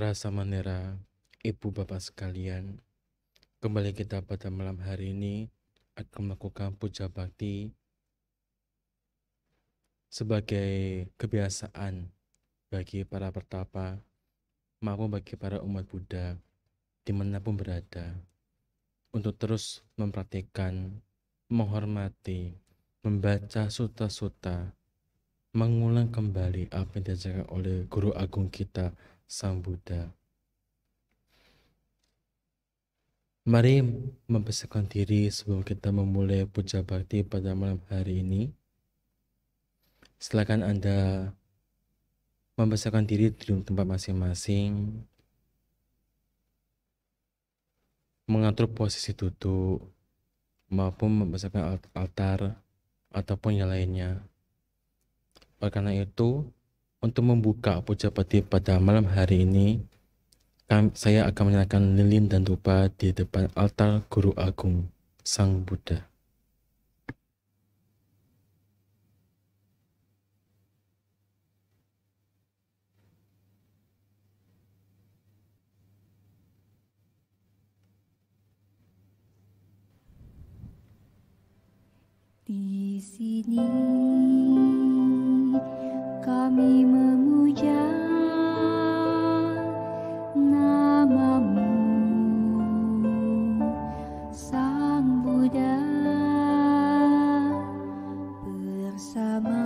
Para samanera, ibu bapak sekalian, kembali kita pada malam hari ini akan melakukan puja bakti sebagai kebiasaan bagi para pertapa maupun bagi para umat Buddha di dimanapun berada untuk terus mempraktikkan, menghormati, membaca suta-suta, mengulang kembali apa yang diajarkan oleh guru agung kita Sang Buddha. Mari membesarkan diri sebelum kita memulai puja bakti pada malam hari ini. Silakan Anda membesarkan diri di tempat masing-masing. Mengatur posisi duduk maupun membesarkan altar ataupun yang lainnya. Oleh karena itu, untuk membuka puja peti pada malam hari ini, saya akan menyalakan lilin dan dupa di depan altar Guru Agung, Sang Buddha. Di sini kami memuja namamu Sang Buddha bersama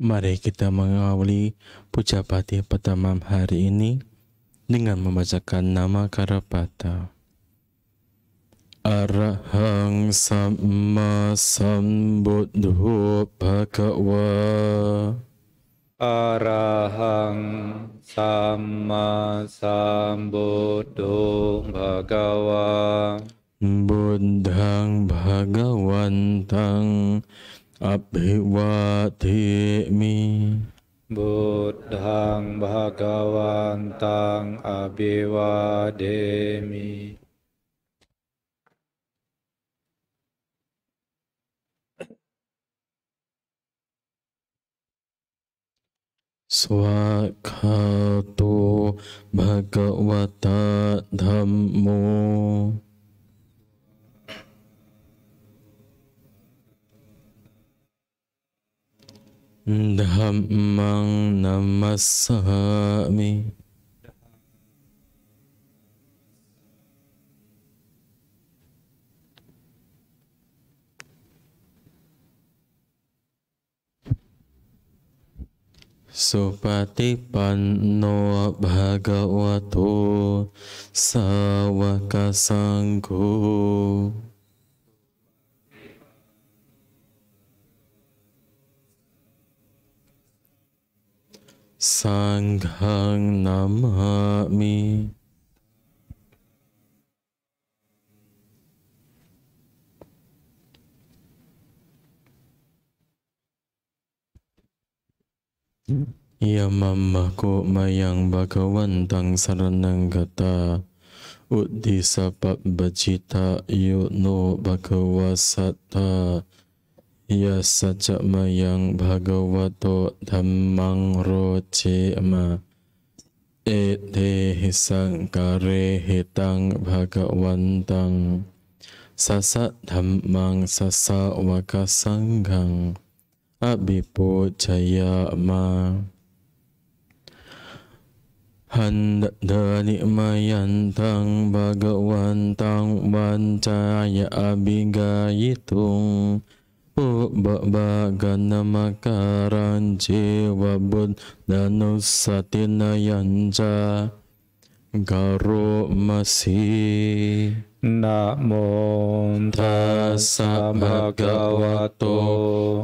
Mari kita mengawali puja pada pertama hari ini dengan membacakan nama Karapata. Arahang Samma Sambuddho Bhagawa Arahang Samma Sambuddho Bhagawa Buddhang Bhagawantang अभिवाधेमि बुद्धं भगवन्तं अभिवाधेमि स्वाखातो भगवता धम्मो dhammang namassami Supati panno bhagavato sawakasangko Sanghang Namami Ya Mako mayang bagawan tang saranang kata Uddi sapat bacita yuk no bagawa sata Ya ma yang bhagavato dhammang roce ma Ete hisang kare hitang bhagavantang Sasa dhammang sasa wakasanggang Abipo jaya ma Handani mayantang bhagawantang wancaya abigayitung Ganamakaranji wabud danusatina yanja garo masih Namo tassa bhagavato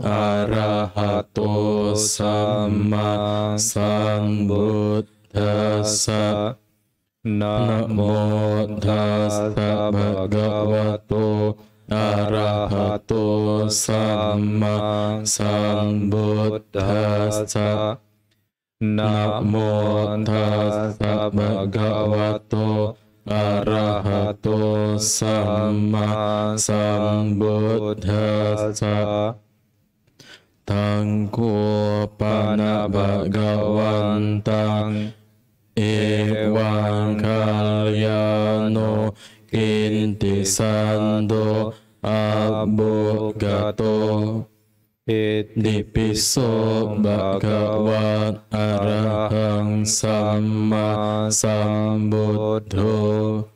arahato sama sambuddhasa Namo tassa bhagavato arahato අරහතෝ සම්මා සම්බුද්දස්ස නමෝ තස්ස භගවතෝ අරහතෝ සම්මා සම්බුද්දස්ස තංකෝ පන භගවන්තං ඒවං කායනෝ inti sando abogato Itipiso bhagavat arahang sama sambuddho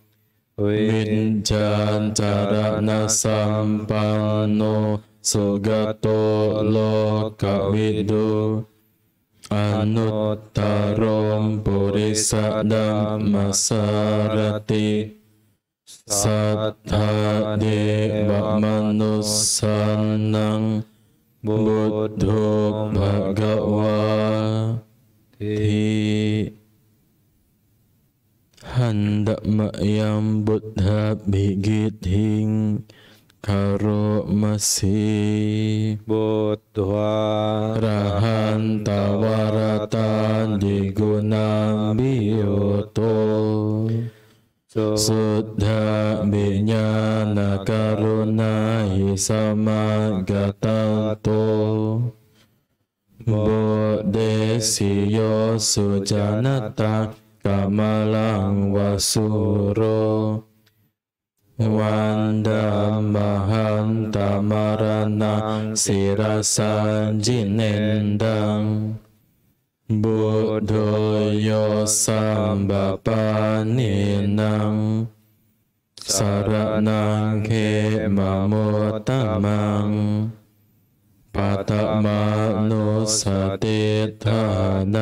cara nasampano sugato lokavidu Anuttarom purisa dhammasarati Sattha Devamanusanang Buddho Bhagawa Ti Handak mayam Buddha Bigithing Karo masih Buddha Rahan Tawarata Diguna Biyoto binya Vijnana Karuna Hisamagatanto Bodhisiyo Sujanata Kamalang Wasuro Wanda Mahanta Marana Sirasa Jinendang බුද්ධෝයෝ සම්බපනිනං සරණංකේ මමෝතමං පතමනුසතේතනං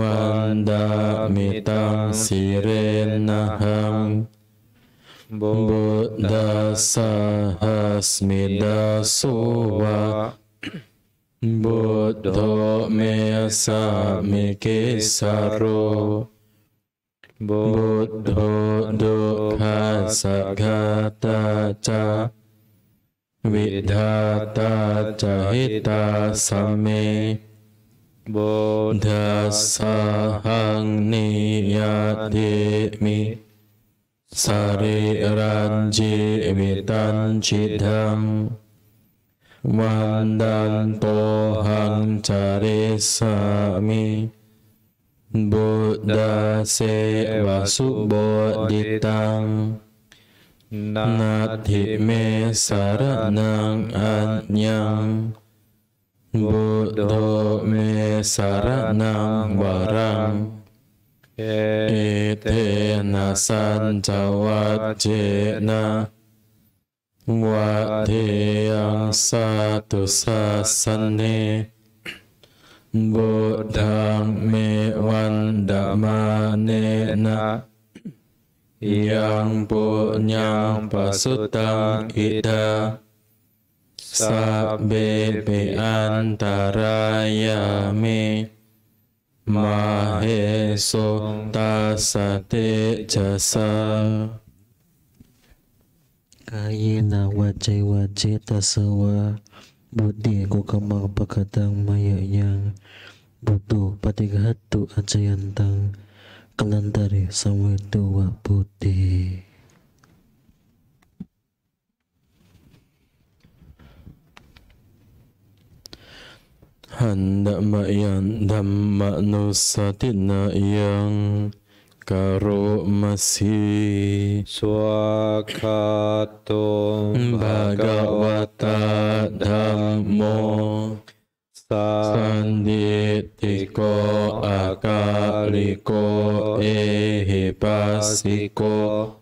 වන්දමිතං සිරෙන්නහං බුද්ධ සහස්මිදසුවා बुद्धो मे सामि के सारो बुद्धो दुःख सघाता च विधाता च हिता समे बुद्धसहं नियादेमि शरीरञ्जीवितं चिधम् Mandanto cari sami Buddha se vasubho ditang Nati me saranang anyang Buddha me saranang barang Ite nasan cawat jena Wa thiang satu sasane Buddhang me wandamane na Yang punya pasutang ida Sabe be antaraya me Maheso tasate jasa na wajai wajai tasawa budi ku kamar pakatang yang butuh patigahatu ajayantang kelantari samwe tua putih Handa mak yang dan mak tina yang karo masi swakato bhagavata dhammo sanditiko akaliko pasiko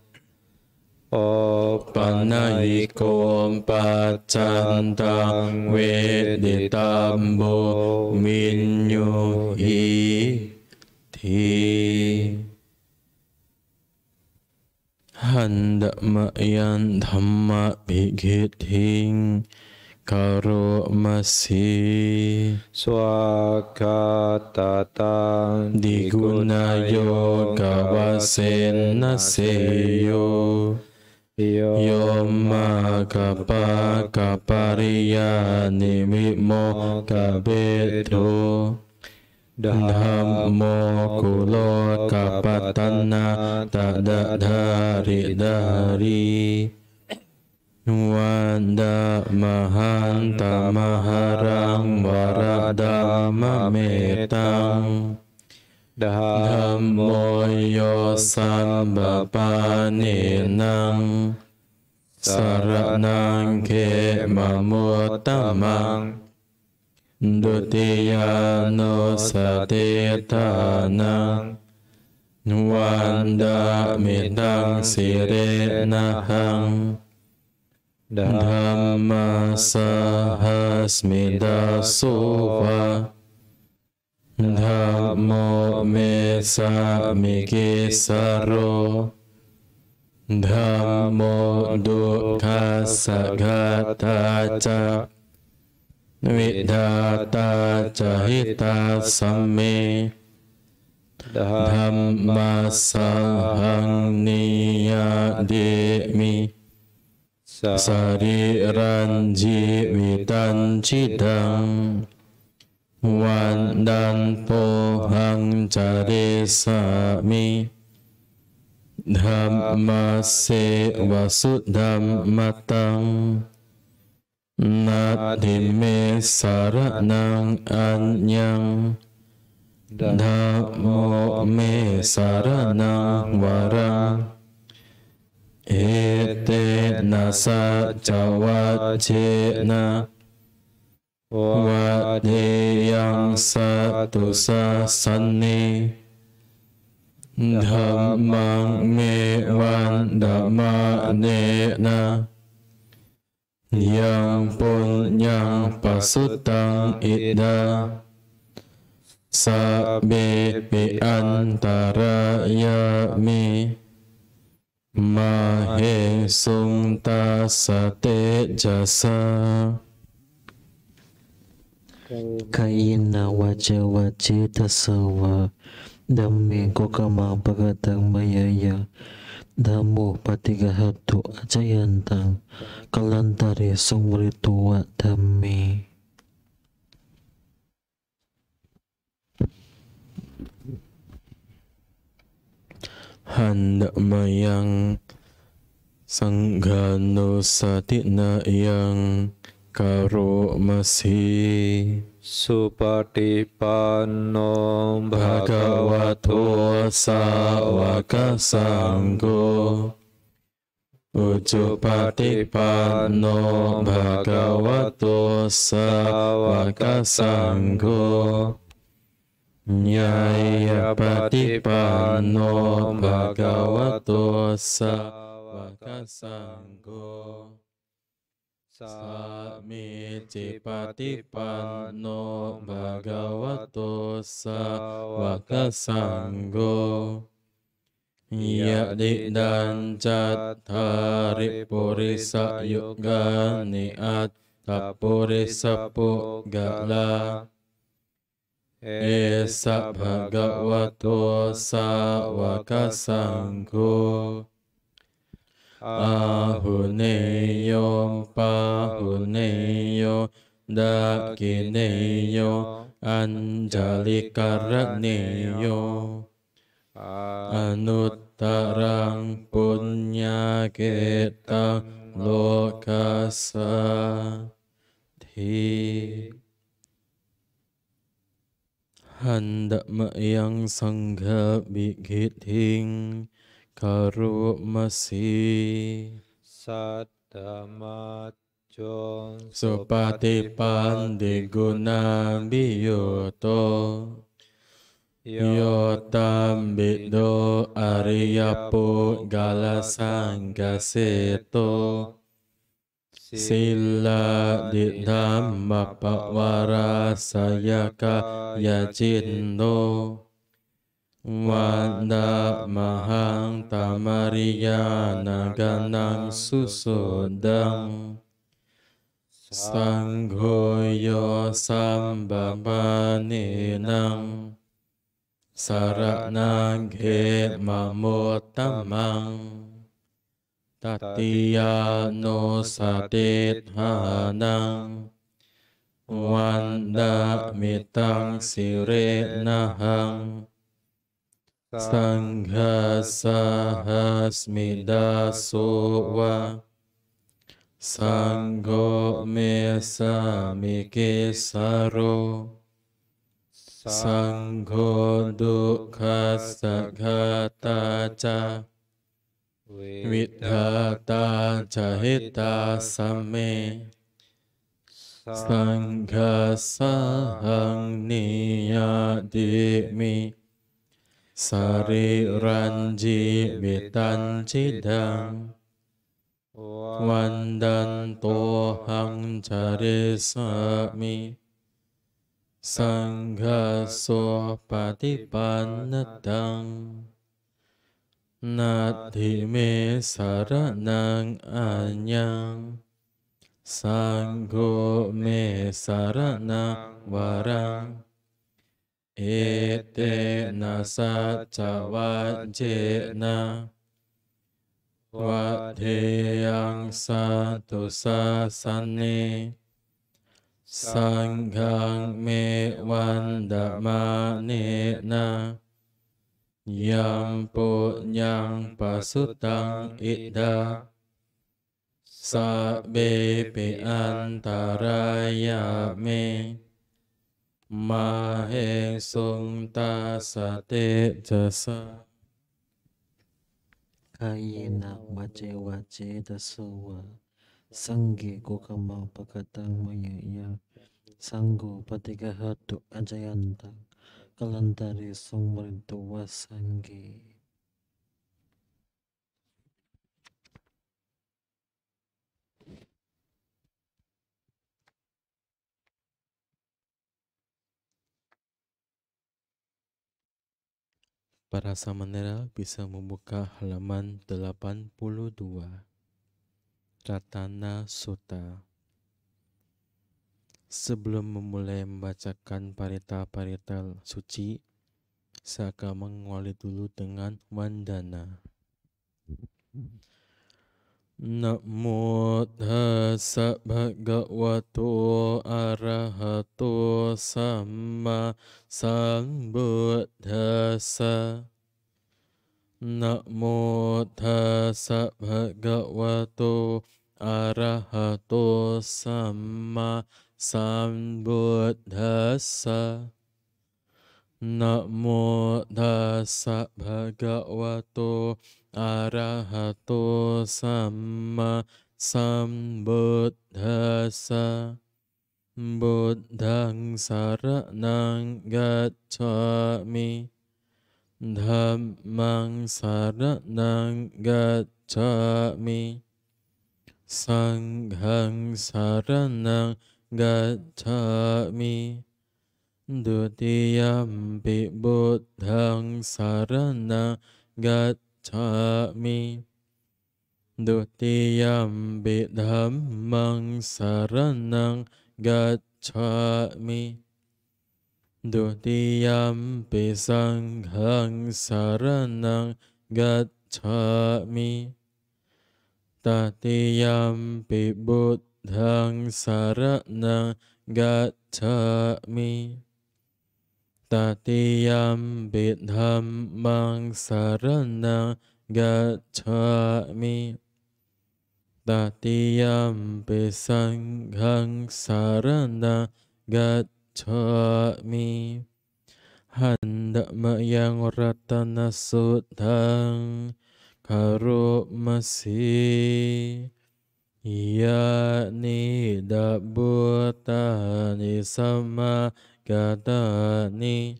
Opanayiko pacantang weditambo minyuhi ti handamayan dhamma bigiting karo masih diguna digunayo kawasen naseyo Yoma kapa kapariya nimimo kabeto Dhammo kulo kapatana tada dari dari Wanda mahanta maharang warada metang Dhammo yosan bapaninang Saranang ke mamutamang Dutiyano satetana Nuwanda mitang sirenahang Dhamma sahasmida suva Dhammo me samike saro Dhammo dukha sagata cak Vidhata cahita samme Dhamma sahang niyademi ranji jiwitan cidang Wan dan pohang cari sami Dhamma se wasudham matang na dime saranang anyang dhammo me saranang warang Ete nasa jawa na Wadi yang satu sasani Dhammang me wandama nena yang punya pasutang ida sabi antara yami mahe sungta sate jasa kaina waja waje tasawa dami kama bagatang mayaya patiga hatu acayantang kalantari tua dami. Handa mayang sanggano satina yang karo masih Supati pano bhagavato sawaka sanggo Ucupati pano bhagavato sawaka sanggo Nyaya pati pano bhagavato sawaka sanggo Sami cipati pano bhagavato Sa sanggo Ya di dan cat hari purisa yoga niat tapurisa pugala Esa bhagavato Sa sanggo อาหุเนโยปาหุเนโยดากิเนโยอัญจลิกระเนโยอนุตตรังปุญญาเกตังโลกัสสทีหันดมยังสังฆบิกิทิง karu mesi sadama Supati pandi guna biyoto Yotam bidu arya galasan gaseto Sila di dhamma pakwara sayaka yajindo Wanda mahang tamariya naganang susudang Sanghoyo sambabaninang Saranaghe he mamotamang Tatiya satithanang Wanda mitang sirenahang संघ वा संगो मे समिके सरो संघो दुख च विधता चहिता समे संघ संघसहं नियादिमि สรีรันจิวิตันจิดังวันดันตัวหังจาริสามิสังฆสโสปฏิปันนตังนาทิเมสารนังอัญญัง สังโฆเมสารนังวารังอิเตนะสัจวัเจนะวัดเทยังสัตุสาสันนิสังฆเมวันดมานินะยัมปุญญังปัสุตังอิดาสเบปิอันตารายาเม Maheng sung ta sa jasa Kaya na maje waje da suwa Sanggi ku kambang pagata maya iya Sanggu patika hatu ajayanta Kalantari sung balik tuwa Para Samanera bisa membuka halaman 82. Ratana Sutta Sebelum memulai membacakan parita-parita suci, saya akan mengawali dulu dengan mandana. Namo dasa bhagavato arahato sama sambuddhasa Namo dasa bhagavato arahato sama sambuddhasa Namo dasa bhagavato arahato arahato sama sambuddhasa buddhang saranang gacchami dhammang saranang gacchami sanghang saranang gacchami dutiyampi buddhang saranang gacchami cha mi Dutiyam bidhammang saranang gacchami Dutiyam pisanghang saranang gacchami Tatiyam pibuddhang saranang gacchami tatiyam mang sarana gacchami tatiyam pisanghang sarana gacchami yang ratana sutang karo masih Yani dabutani sama katani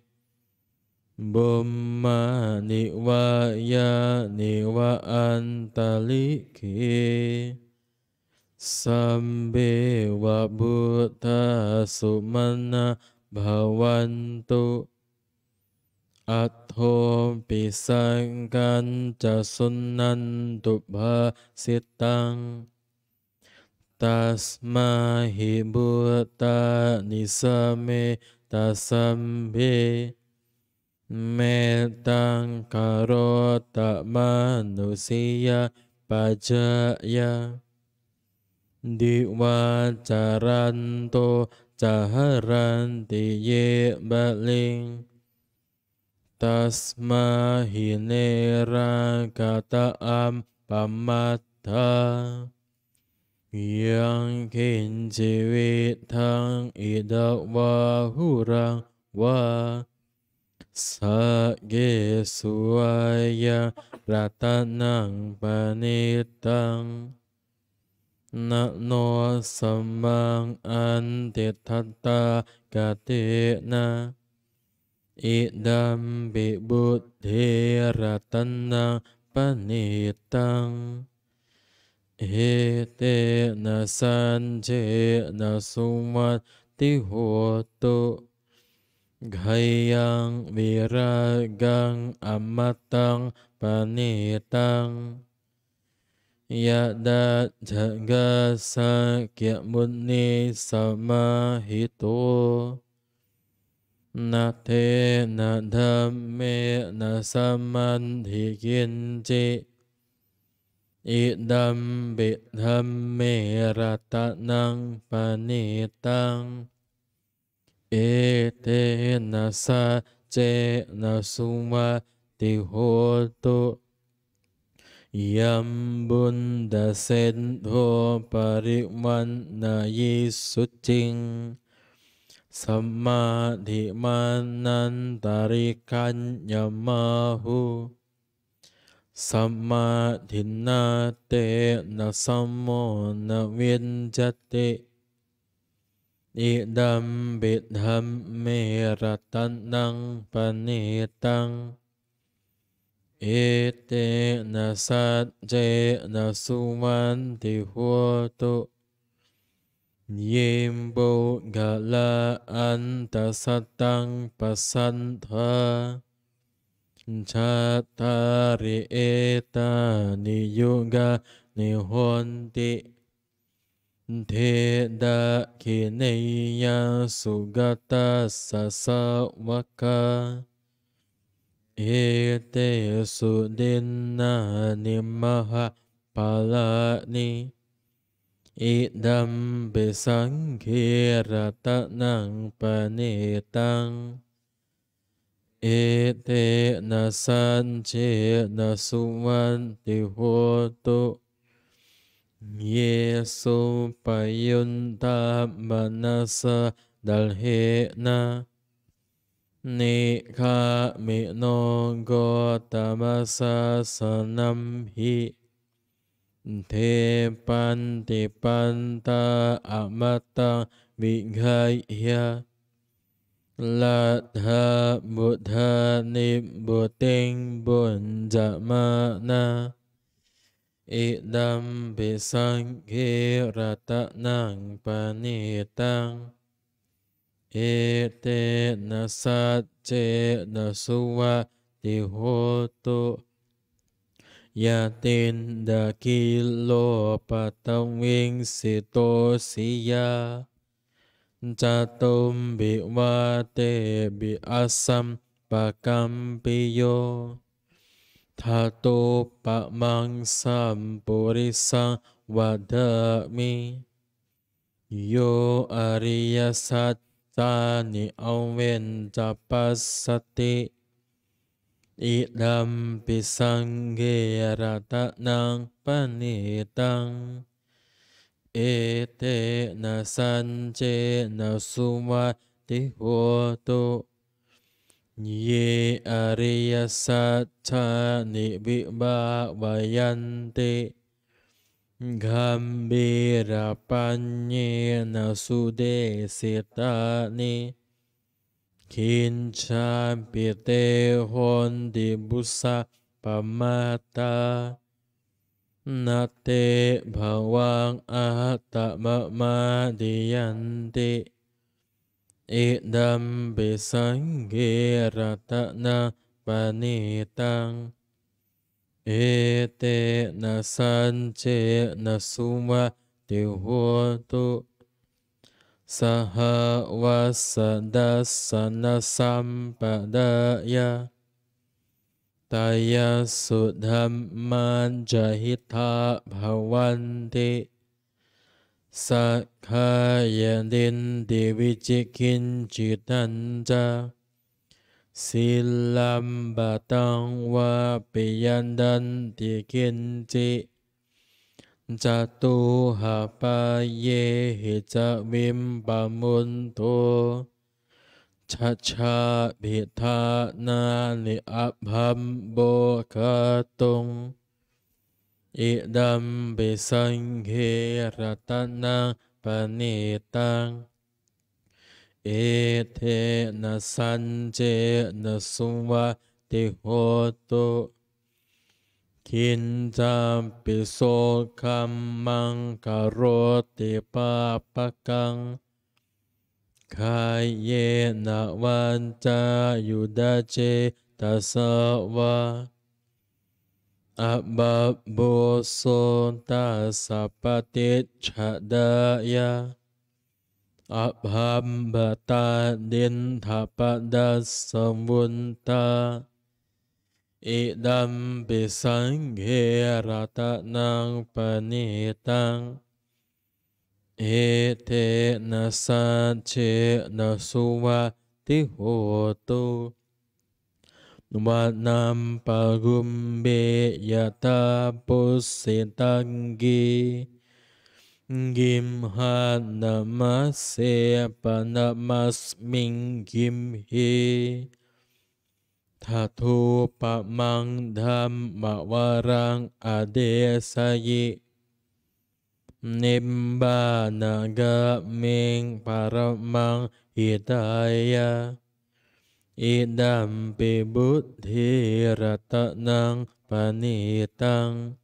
Bumma niwa ya niwa antaliki Sambe wa buddha sumana bhavantu Atho pisangkan ca tubha sitang Tasmahi buddha nisame tasambi metang karota manusia pajaya diwacaranto caharanti tiye baling tasma hinera am pamata ยังคินชีวิตทางอิดาวาหุรังวาสเกสุวายารัตนังปณิตังนโนสัมมังอันติทัตตากตนะอิดัมบิบุตเทรัตนังปณิตังเอเตนะสันเจนะสุมาติโหตุกายังวิรากังอมตังปณิตังยะดาจักสเกยมุนีสัมมาหิโตนาเทนาธรรมเมนาสัมมันทิกินจิ Idam bithamme ratanang panitang Ete nasa che nasuma tihotu Yam bunda sen ho pariman na yisuching samadhi dhimanan tarikan yamahu สัมมาทินนาเตนะสัมโมนะเวียนจติอิดัมบิดหัมเมรตันนังปณิตังเอเตนะสัจเจนะสุวันติหัวตุเยมบุกะลาอันตสัตตังปัสสันธา Jatari eta ni yoga ni honti te da kineya sugata sasa waka ete sudinna ni maha palani idam besangkira tanang panitang Ý thế na san chế na su văn tì hô tu Yê su pa yun ta ma na sa dal hệ na Ni kha mi non go ta ma sa sa nam hi Thế pan tì pan ta a ma ta vi gai hiya Latha buddha nibbuting bunja mana Idam bisangki ratanang panitang Ite nasat ce nasuwa dihutu Yatin dakilo patawing sitosiyah Jatum biwate bi asam pakampiyo, Tato pak mangsam purisa wadami Yo arya satani awen japasati Idam pisangge ratanang panitang 이 때나 산제나 수마 디호도 예 아리야 사차니 비바바얀테 감비라 판예나 수데시타니 긴참 비테 혼디부사 파마타 nate bawang ahatta mama diyanti idam bisanggi ratana panitang ete nasanche nasuma dihoto, saha wasadasana sampadaya ตยสุธรรมันจหิทาภวันติสักขายดินดิวิจิกินจิตันจาสิลัมบตังวะปิยันดันติกินจิจตุหาปะเยหิจวิมปมุนโตชาชาบิธานานิอััมโบกตุงอิดัมบิสังเฮรตนาปณิตังเอเทนะสันเจนะสุวะติโหตุคินจามปิโสคัมมังกโรติปาปกังคายเยนะวันจายุดาเจตัสวะอับับบุโสตัสปฏิชดายะอับหัมบตาดินทปดัสสมุนตาอิดัมปิสังเฮรตะนังปณิตังเอเทนะสัจเจนะสุวัติโหตุวันัมปะกุมเบยตาปุสิตังกีกิมหานมัสเสปนมัสมิงกิมหิทัตุปะมังธรรมวรังอเดสยิ Nimba naga ming paramang hidaya Idam pibuddhi ratanang panitang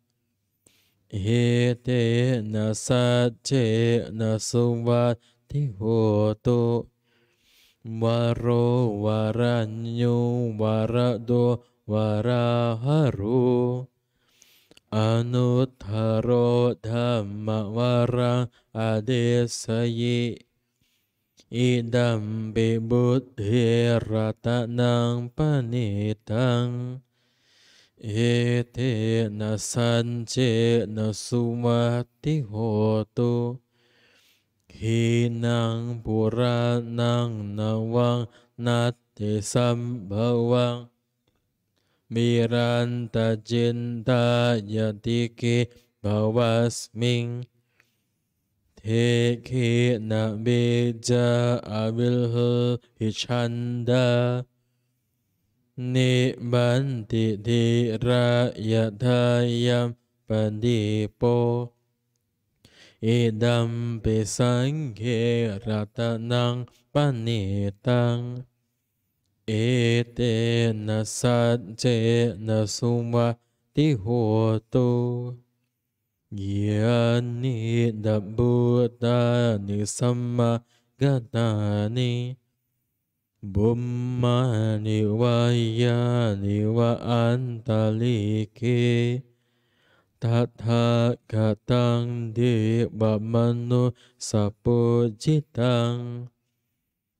Hite nasace nasuwati hoto Waro waranyu warado waraharu อนุทโรธรรมวรางอเดสยิอิดัมบิบุตเทรตนังปณิตังเอเทนะสันเจนะสุมาติโหตุหีนังปุรานังนวังนัตติสัมภวัง मिरन्तचिन्तयतिके भवस्मिन् Hikhi na bija abilhu hichanda Ni banti dhira yathayam pandipo Idam pisanghe ratanang panitang ê tê na sát chê na sung ma tí hồ tu Nghĩa ni đạp bù ta ni samma ta ni Bum ma ni wa ya ni wa ta li ki Ta Tatha katang di bạc manu sapo jitang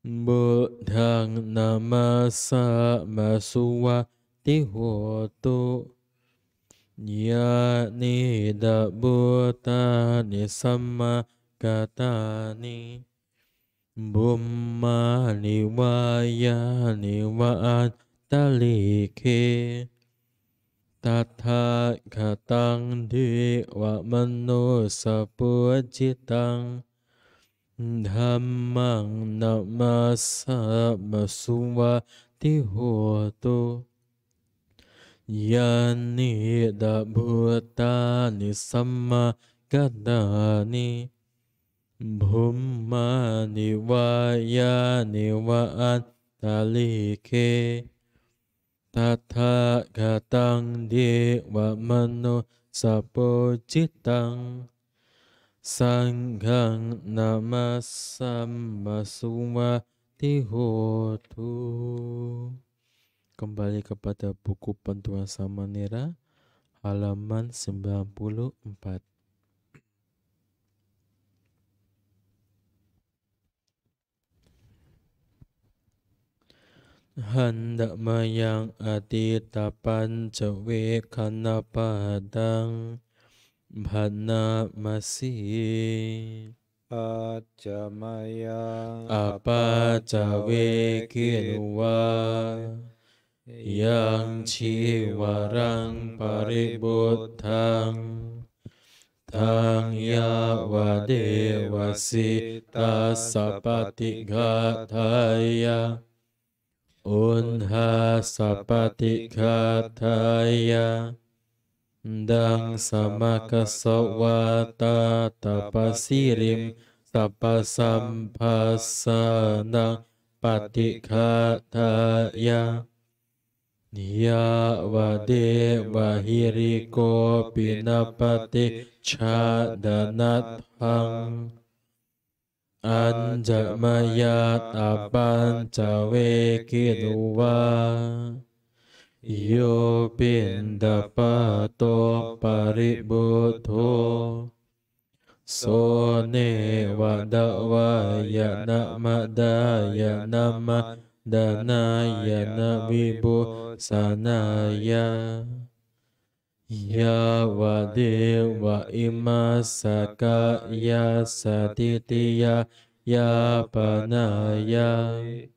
Budang nama sama masua tihotu Ya ni dabuta ni sama katani Bumma ni waya ni waat talike Tatha katang di wa manusa pujitang Dhammang namasa masuwa tihoto Yani Ni sama kadani Bhummani wayani waan talike Tathagatang dewa manu sapojitang Sanghang nama sama semua tihotu. Kembali kepada buku Pentua Samanera, halaman 94. Hendak mayang adi tapan cewek karena padang บันามัสีปัจจมายาอปัจจเวกินวายังชีวรังปริบุตทังทางยาวเดวสิตาสปติกาทายาอุนหาสปติกาทายา Dang samaka sawata tapasirim tapasampasana patikhataya ya wade ko pinapati chadanathang tapan cawe kiduwa. Yo pinda pato paribodho so ne wada waya nama daya nama dana ya nabi bu sanaya ya ya wade wa imasaka ya satitiya ya panaya. Ya.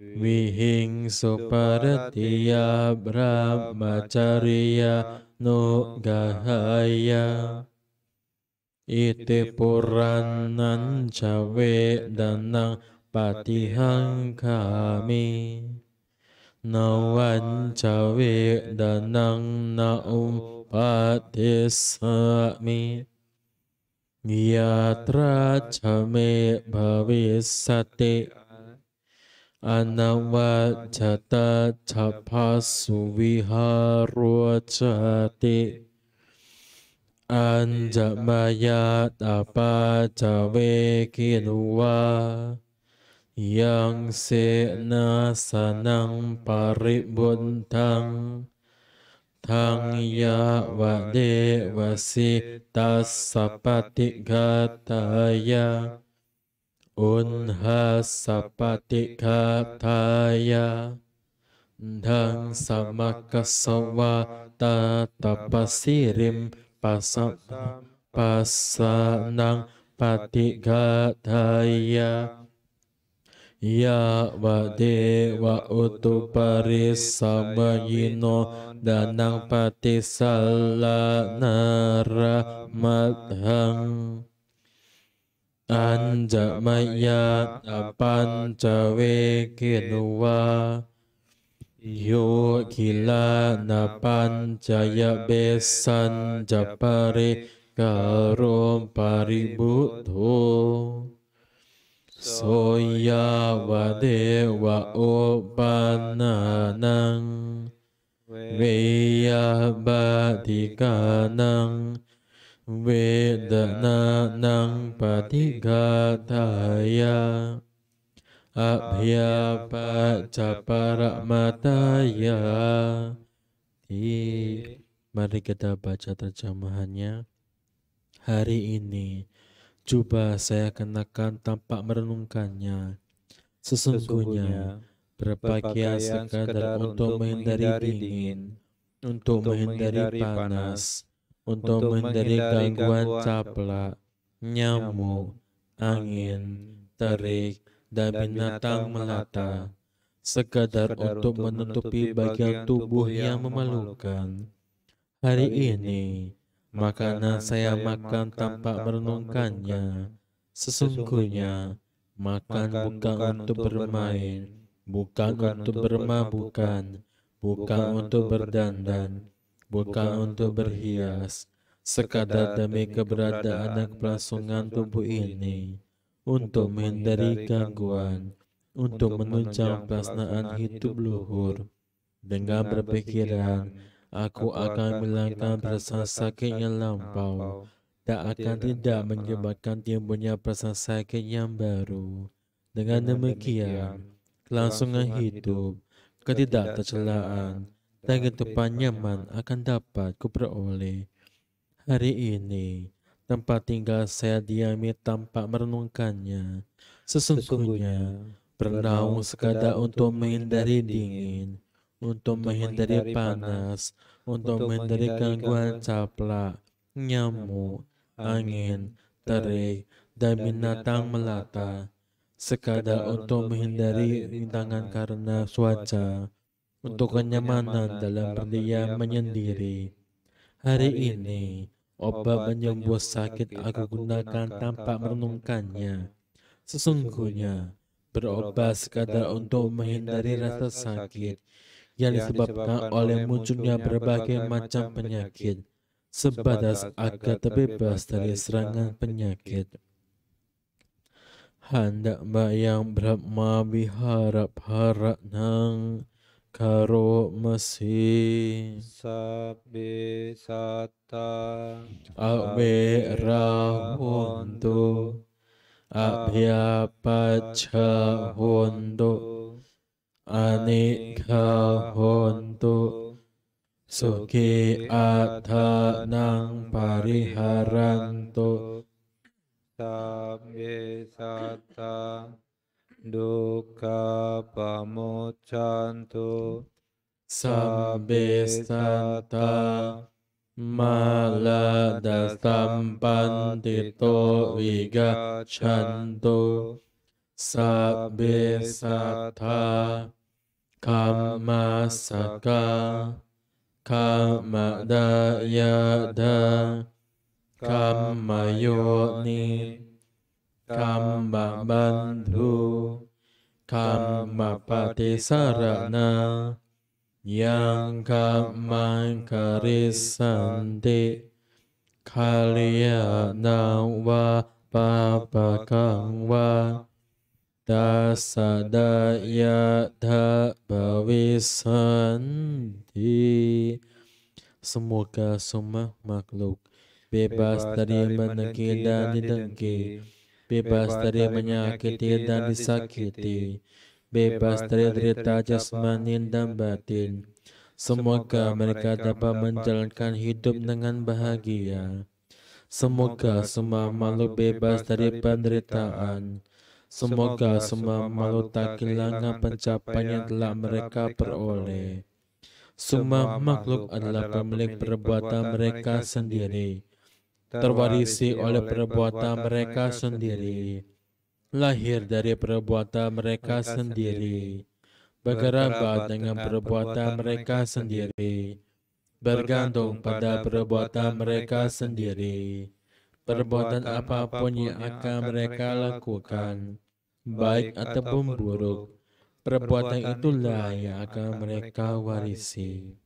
Wihing suparatiya brahmacariya nugahaya Iti puranan cawe danang patihang kami Nawan cawe danang naum patisami Yatra came bhavisati อนวัจตาชพัสุวิหารวจติอันจมายาตาปาจเวกินวายังเสนาสนังปริบุญทังทังยาวเดวสิตัสสปติกาตายา unha sapatika taya dang samakasawa tatapasirim pasa pasanang patigataya Ya vade wa utu parisamayino danang patisalanara madhang อันจะมายาอปันจะเวเกนุวาโยกิลานาปัญจยเบสันจะปริกโรมปริบุโโสยาวเดวะโอปานานังเวียบาติกานัง nang เวทนานังปฏิฆาทายาอภิยาปัจจปรมาตายา Jadi, mari kita baca terjemahannya. Hari ini, coba saya kenakan tampak merenungkannya. Sesungguhnya, berpakaian sekadar untuk menghindari dingin, untuk menghindari panas, untuk, untuk menghindari gangguan, caplak, nyamuk, angin, terik, dan binatang melata, sekadar untuk menutupi bagian tubuh yang memalukan. Hari ini, makanan saya makan tanpa merenungkannya. Sesungguhnya, makan bukan untuk bermain, bukan untuk bermabukan, bukan untuk berdandan, bukan untuk berhias, sekadar demi keberadaan dan kelangsungan tubuh ini, untuk menghindari gangguan, untuk menunjang pelaksanaan hidup luhur. Dengan berpikiran, aku akan menghilangkan perasaan sakit yang lampau, tak akan tidak menyebabkan timbulnya perasaan sakit yang baru. Dengan demikian, kelangsungan hidup, ketidaktercelaan, dan kehidupan nyaman akan dapat kuperoleh hari ini. Tempat tinggal saya diami tampak merenungkannya. Sesungguhnya, bernaung sekadar untuk menghindari dingin, untuk menghindari panas, untuk menghindari gangguan caplak, nyamuk, angin, terik, dan binatang melata, sekadar untuk menghindari rintangan karena cuaca, untuk kenyamanan dalam berdiam menyendiri. Hari ini, obat penyembuh sakit aku gunakan tanpa merenungkannya. Sesungguhnya, berobat sekadar untuk menghindari rasa sakit yang disebabkan oleh munculnya berbagai macam penyakit, sebatas agar terbebas dari serangan penyakit. Handak bayang brahma biharap harap nang karo mesi sabe sata abe rahuntu abhya pacha huntu anikha hondo suki adhanang pariharanto sabe sata dukkha pamuccantu sabbe satta maladastampantitu vigaccantu sabbe sattha kamasaka kamadayada kamayoni Kamma Bandhu Kamma Pati Sarana Yang Kamma Karisanti Kalyana Wa papa Wa Dasadaya Dhabawisanti Semoga semua makhluk bebas dari menengki dan didengki bebas dari menyakiti dan disakiti, bebas dari derita jasmani dan batin. Semoga mereka dapat menjalankan hidup dengan bahagia. Semoga semua makhluk bebas dari penderitaan. Semoga semua makhluk tak kehilangan pencapaian yang telah mereka peroleh. Semua makhluk adalah pemilik perbuatan mereka sendiri terwarisi oleh perbuatan mereka sendiri, lahir dari perbuatan mereka sendiri, bergerak dengan perbuatan mereka sendiri, bergantung pada perbuatan mereka sendiri. Perbuatan apapun yang akan mereka lakukan, baik ataupun buruk, perbuatan itulah yang akan mereka warisi.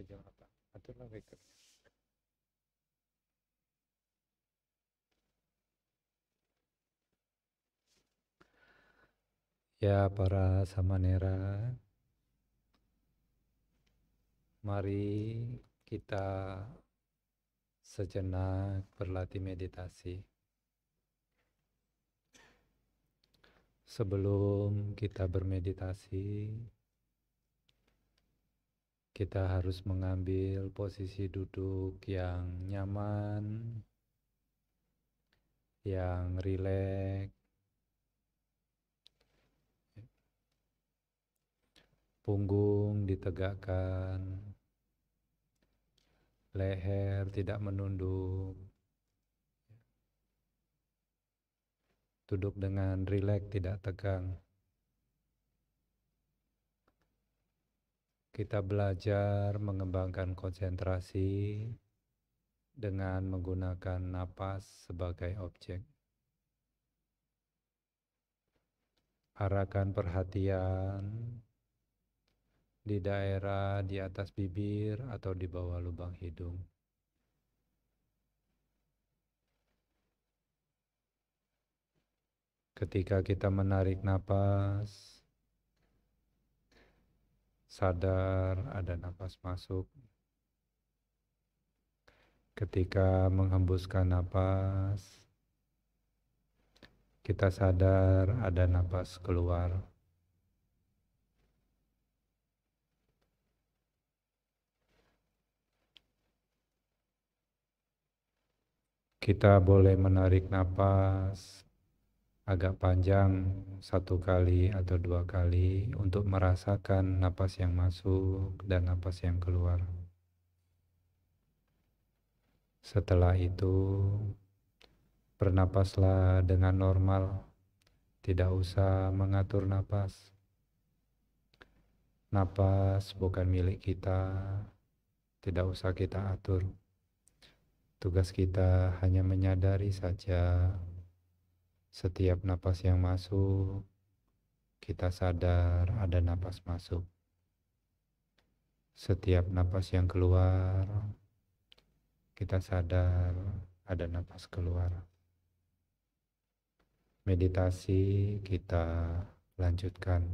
sampai jam 8 Ya para samanera, mari kita sejenak berlatih meditasi. Sebelum kita bermeditasi, kita harus mengambil posisi duduk yang nyaman, yang rileks. Punggung ditegakkan, leher tidak menunduk, duduk dengan rileks, tidak tegang. kita belajar mengembangkan konsentrasi dengan menggunakan napas sebagai objek. Arahkan perhatian di daerah di atas bibir atau di bawah lubang hidung. Ketika kita menarik napas, sadar ada napas masuk. Ketika menghembuskan napas kita sadar ada napas keluar. Kita boleh menarik napas agak panjang satu kali atau dua kali untuk merasakan napas yang masuk dan napas yang keluar. Setelah itu, bernapaslah dengan normal, tidak usah mengatur napas. Napas bukan milik kita, tidak usah kita atur. Tugas kita hanya menyadari saja setiap napas yang masuk, kita sadar ada napas masuk. Setiap napas yang keluar, kita sadar ada napas keluar. Meditasi kita lanjutkan.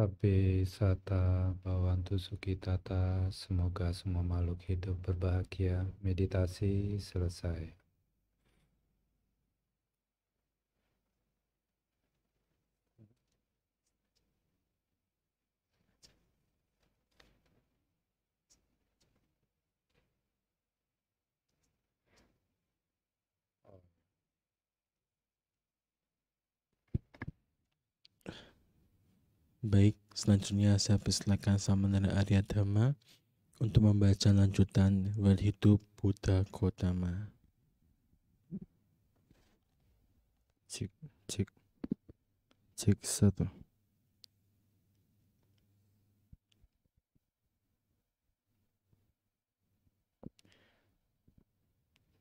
Sabe sata bawantu sukitata, semoga semua makhluk hidup berbahagia. Meditasi selesai. Baik, selanjutnya saya persilakan Samanera Arya Dhamma untuk membaca lanjutan Welhidup Buddha Gotama. Cik Cik Cik satu.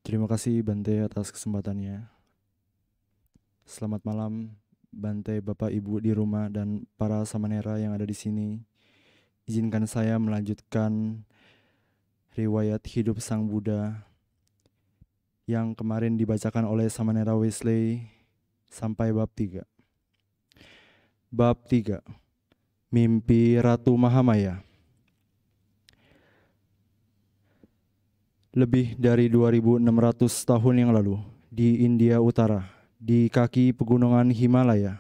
Terima kasih Bante atas kesempatannya. Selamat malam Bantai Bapak Ibu di rumah dan para samanera yang ada di sini. Izinkan saya melanjutkan riwayat hidup Sang Buddha yang kemarin dibacakan oleh Samanera Wesley sampai bab tiga Bab tiga Mimpi Ratu Mahamaya. Lebih dari 2600 tahun yang lalu di India Utara, di kaki pegunungan Himalaya.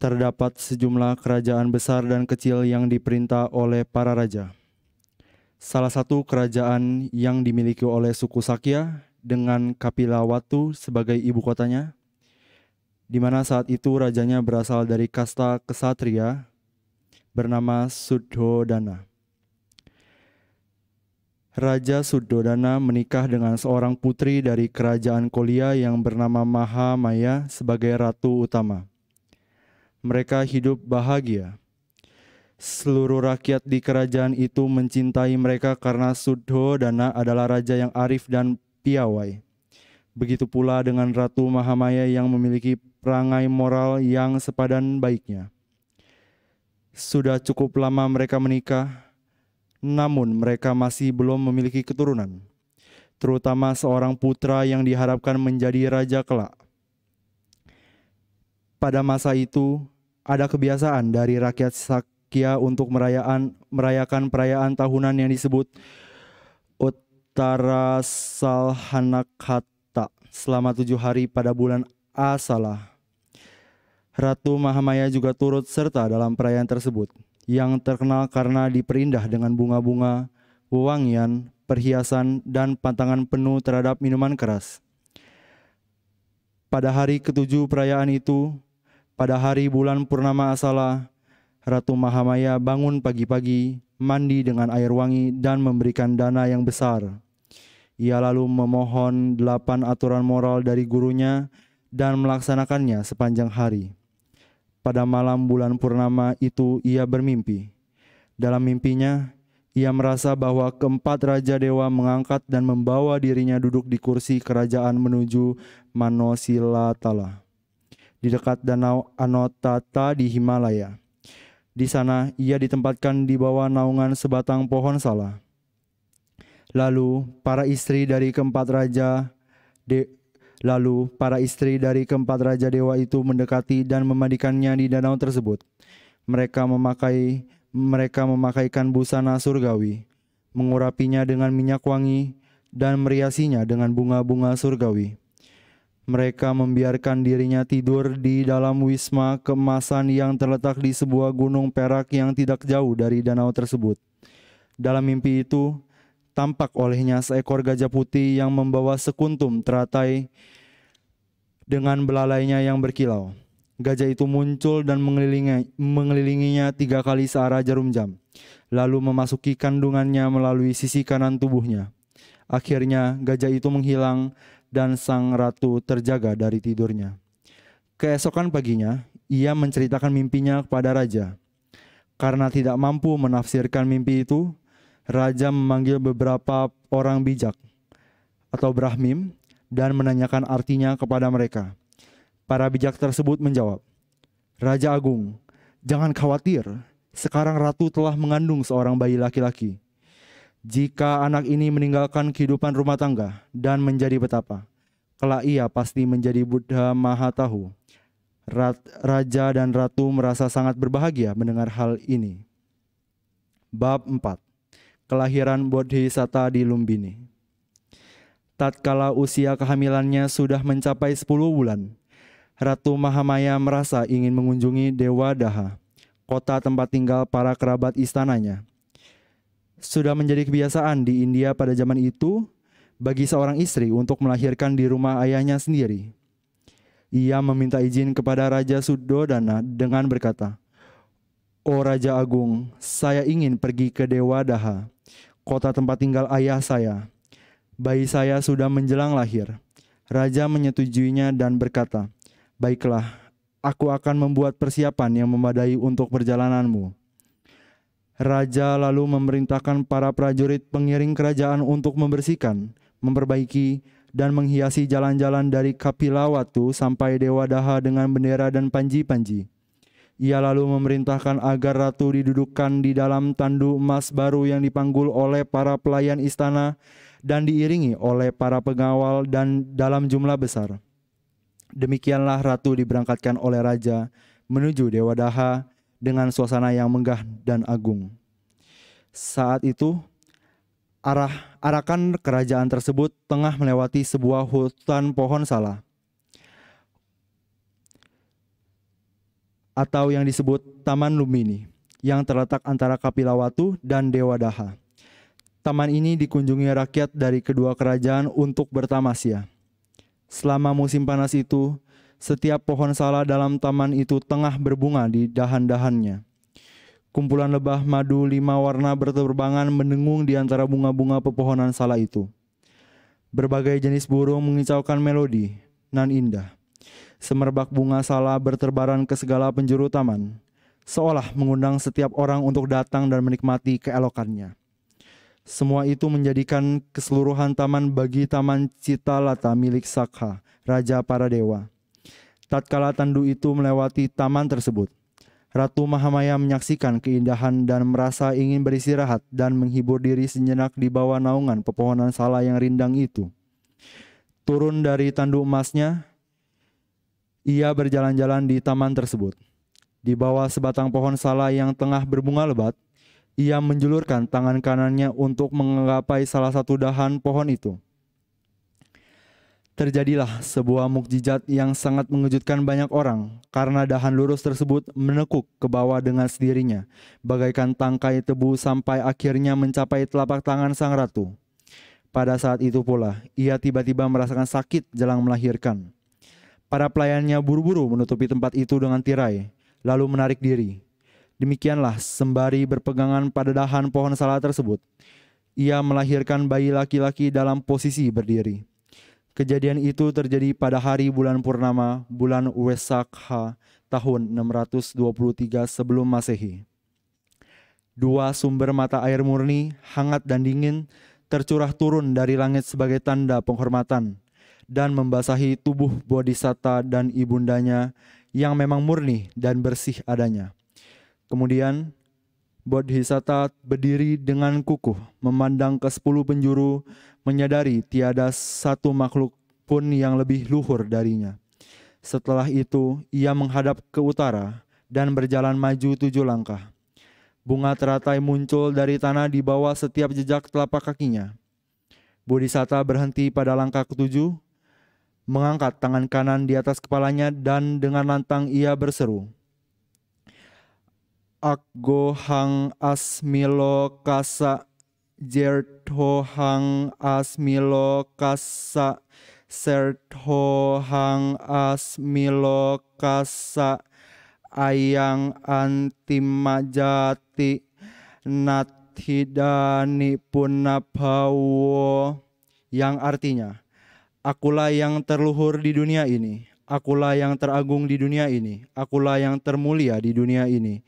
Terdapat sejumlah kerajaan besar dan kecil yang diperintah oleh para raja. Salah satu kerajaan yang dimiliki oleh suku Sakya dengan Kapilawatu sebagai ibu kotanya, di mana saat itu rajanya berasal dari kasta kesatria bernama Sudhodana. Raja Sudodana menikah dengan seorang putri dari kerajaan Kolia yang bernama Maha Maya sebagai ratu utama. Mereka hidup bahagia. Seluruh rakyat di kerajaan itu mencintai mereka karena Sudodana adalah raja yang arif dan piawai. Begitu pula dengan Ratu Mahamaya yang memiliki perangai moral yang sepadan baiknya. Sudah cukup lama mereka menikah, namun mereka masih belum memiliki keturunan, terutama seorang putra yang diharapkan menjadi raja kelak. Pada masa itu, ada kebiasaan dari rakyat Sakya untuk merayakan, merayakan perayaan tahunan yang disebut Utara Salhanakata selama tujuh hari pada bulan Asalah. Ratu Mahamaya juga turut serta dalam perayaan tersebut yang terkenal karena diperindah dengan bunga-bunga, wewangian, perhiasan, dan pantangan penuh terhadap minuman keras. Pada hari ketujuh perayaan itu, pada hari bulan purnama asala, Ratu Mahamaya bangun pagi-pagi, mandi dengan air wangi, dan memberikan dana yang besar. Ia lalu memohon delapan aturan moral dari gurunya dan melaksanakannya sepanjang hari. Pada malam bulan purnama itu ia bermimpi. Dalam mimpinya, ia merasa bahwa keempat raja dewa mengangkat dan membawa dirinya duduk di kursi kerajaan menuju Manosilatala di dekat danau Anotata di Himalaya. Di sana ia ditempatkan di bawah naungan sebatang pohon salah. Lalu para istri dari keempat raja dewa Lalu para istri dari keempat raja dewa itu mendekati dan memandikannya di danau tersebut. Mereka memakai mereka memakaikan busana surgawi, mengurapinya dengan minyak wangi dan meriasinya dengan bunga-bunga surgawi. Mereka membiarkan dirinya tidur di dalam wisma kemasan yang terletak di sebuah gunung perak yang tidak jauh dari danau tersebut. Dalam mimpi itu, tampak olehnya seekor gajah putih yang membawa sekuntum teratai dengan belalainya yang berkilau. Gajah itu muncul dan mengelilingi, mengelilinginya tiga kali searah jarum jam, lalu memasuki kandungannya melalui sisi kanan tubuhnya. Akhirnya, gajah itu menghilang dan sang ratu terjaga dari tidurnya. Keesokan paginya, ia menceritakan mimpinya kepada raja. Karena tidak mampu menafsirkan mimpi itu, raja memanggil beberapa orang bijak atau Brahmim dan menanyakan artinya kepada mereka. Para bijak tersebut menjawab, Raja Agung, jangan khawatir, sekarang ratu telah mengandung seorang bayi laki-laki. Jika anak ini meninggalkan kehidupan rumah tangga dan menjadi betapa, kelak ia pasti menjadi Buddha Maha Rat, raja dan ratu merasa sangat berbahagia mendengar hal ini. Bab 4 kelahiran Bodhisatta di Lumbini. Tatkala usia kehamilannya sudah mencapai 10 bulan, Ratu Mahamaya merasa ingin mengunjungi Dewa Daha, kota tempat tinggal para kerabat istananya. Sudah menjadi kebiasaan di India pada zaman itu bagi seorang istri untuk melahirkan di rumah ayahnya sendiri. Ia meminta izin kepada Raja Sudodana dengan berkata, Oh Raja Agung, saya ingin pergi ke Dewa Daha kota tempat tinggal ayah saya. Bayi saya sudah menjelang lahir. Raja menyetujuinya dan berkata, Baiklah, aku akan membuat persiapan yang memadai untuk perjalananmu. Raja lalu memerintahkan para prajurit pengiring kerajaan untuk membersihkan, memperbaiki, dan menghiasi jalan-jalan dari Kapilawatu sampai Dewa Daha dengan bendera dan panji-panji. Ia lalu memerintahkan agar ratu didudukkan di dalam tandu emas baru yang dipanggul oleh para pelayan istana dan diiringi oleh para pengawal dan dalam jumlah besar. Demikianlah ratu diberangkatkan oleh raja menuju Dewa Daha dengan suasana yang megah dan agung. Saat itu, arah arakan kerajaan tersebut tengah melewati sebuah hutan pohon salah atau yang disebut Taman Lumini yang terletak antara Kapilawatu dan Dewa Daha. Taman ini dikunjungi rakyat dari kedua kerajaan untuk bertamasya. Selama musim panas itu, setiap pohon salah dalam taman itu tengah berbunga di dahan-dahannya. Kumpulan lebah madu lima warna berterbangan mendengung di antara bunga-bunga pepohonan salah itu. Berbagai jenis burung mengicaukan melodi nan indah semerbak bunga salah berterbaran ke segala penjuru taman, seolah mengundang setiap orang untuk datang dan menikmati keelokannya. Semua itu menjadikan keseluruhan taman bagi taman Citalata milik Sakha, Raja para Dewa. Tatkala tandu itu melewati taman tersebut, Ratu Mahamaya menyaksikan keindahan dan merasa ingin beristirahat dan menghibur diri sejenak di bawah naungan pepohonan salah yang rindang itu. Turun dari tandu emasnya, ia berjalan-jalan di taman tersebut. Di bawah sebatang pohon salah yang tengah berbunga lebat, ia menjulurkan tangan kanannya untuk menggapai salah satu dahan pohon itu. Terjadilah sebuah mukjizat yang sangat mengejutkan banyak orang karena dahan lurus tersebut menekuk ke bawah dengan sendirinya, bagaikan tangkai tebu sampai akhirnya mencapai telapak tangan sang ratu. Pada saat itu pula, ia tiba-tiba merasakan sakit jelang melahirkan. Para pelayannya buru-buru menutupi tempat itu dengan tirai, lalu menarik diri. Demikianlah sembari berpegangan pada dahan pohon salah tersebut. Ia melahirkan bayi laki-laki dalam posisi berdiri. Kejadian itu terjadi pada hari bulan purnama, bulan Wesakha, tahun 623 sebelum Masehi. Dua sumber mata air murni, hangat dan dingin, tercurah turun dari langit sebagai tanda penghormatan dan membasahi tubuh Bodhisatta dan ibundanya yang memang murni dan bersih adanya. Kemudian Bodhisatta berdiri dengan kukuh, memandang ke sepuluh penjuru, menyadari tiada satu makhluk pun yang lebih luhur darinya. Setelah itu, ia menghadap ke utara dan berjalan maju tujuh langkah. Bunga teratai muncul dari tanah di bawah setiap jejak telapak kakinya. Bodhisatta berhenti pada langkah ketujuh, mengangkat tangan kanan di atas kepalanya dan dengan lantang ia berseru. Akgo hang asmilo kasa jertho hang asmilo kasa sertho hang asmilo kasa ayang antimajati nathidani punapawo yang artinya Akulah yang terluhur di dunia ini. Akulah yang teragung di dunia ini. Akulah yang termulia di dunia ini.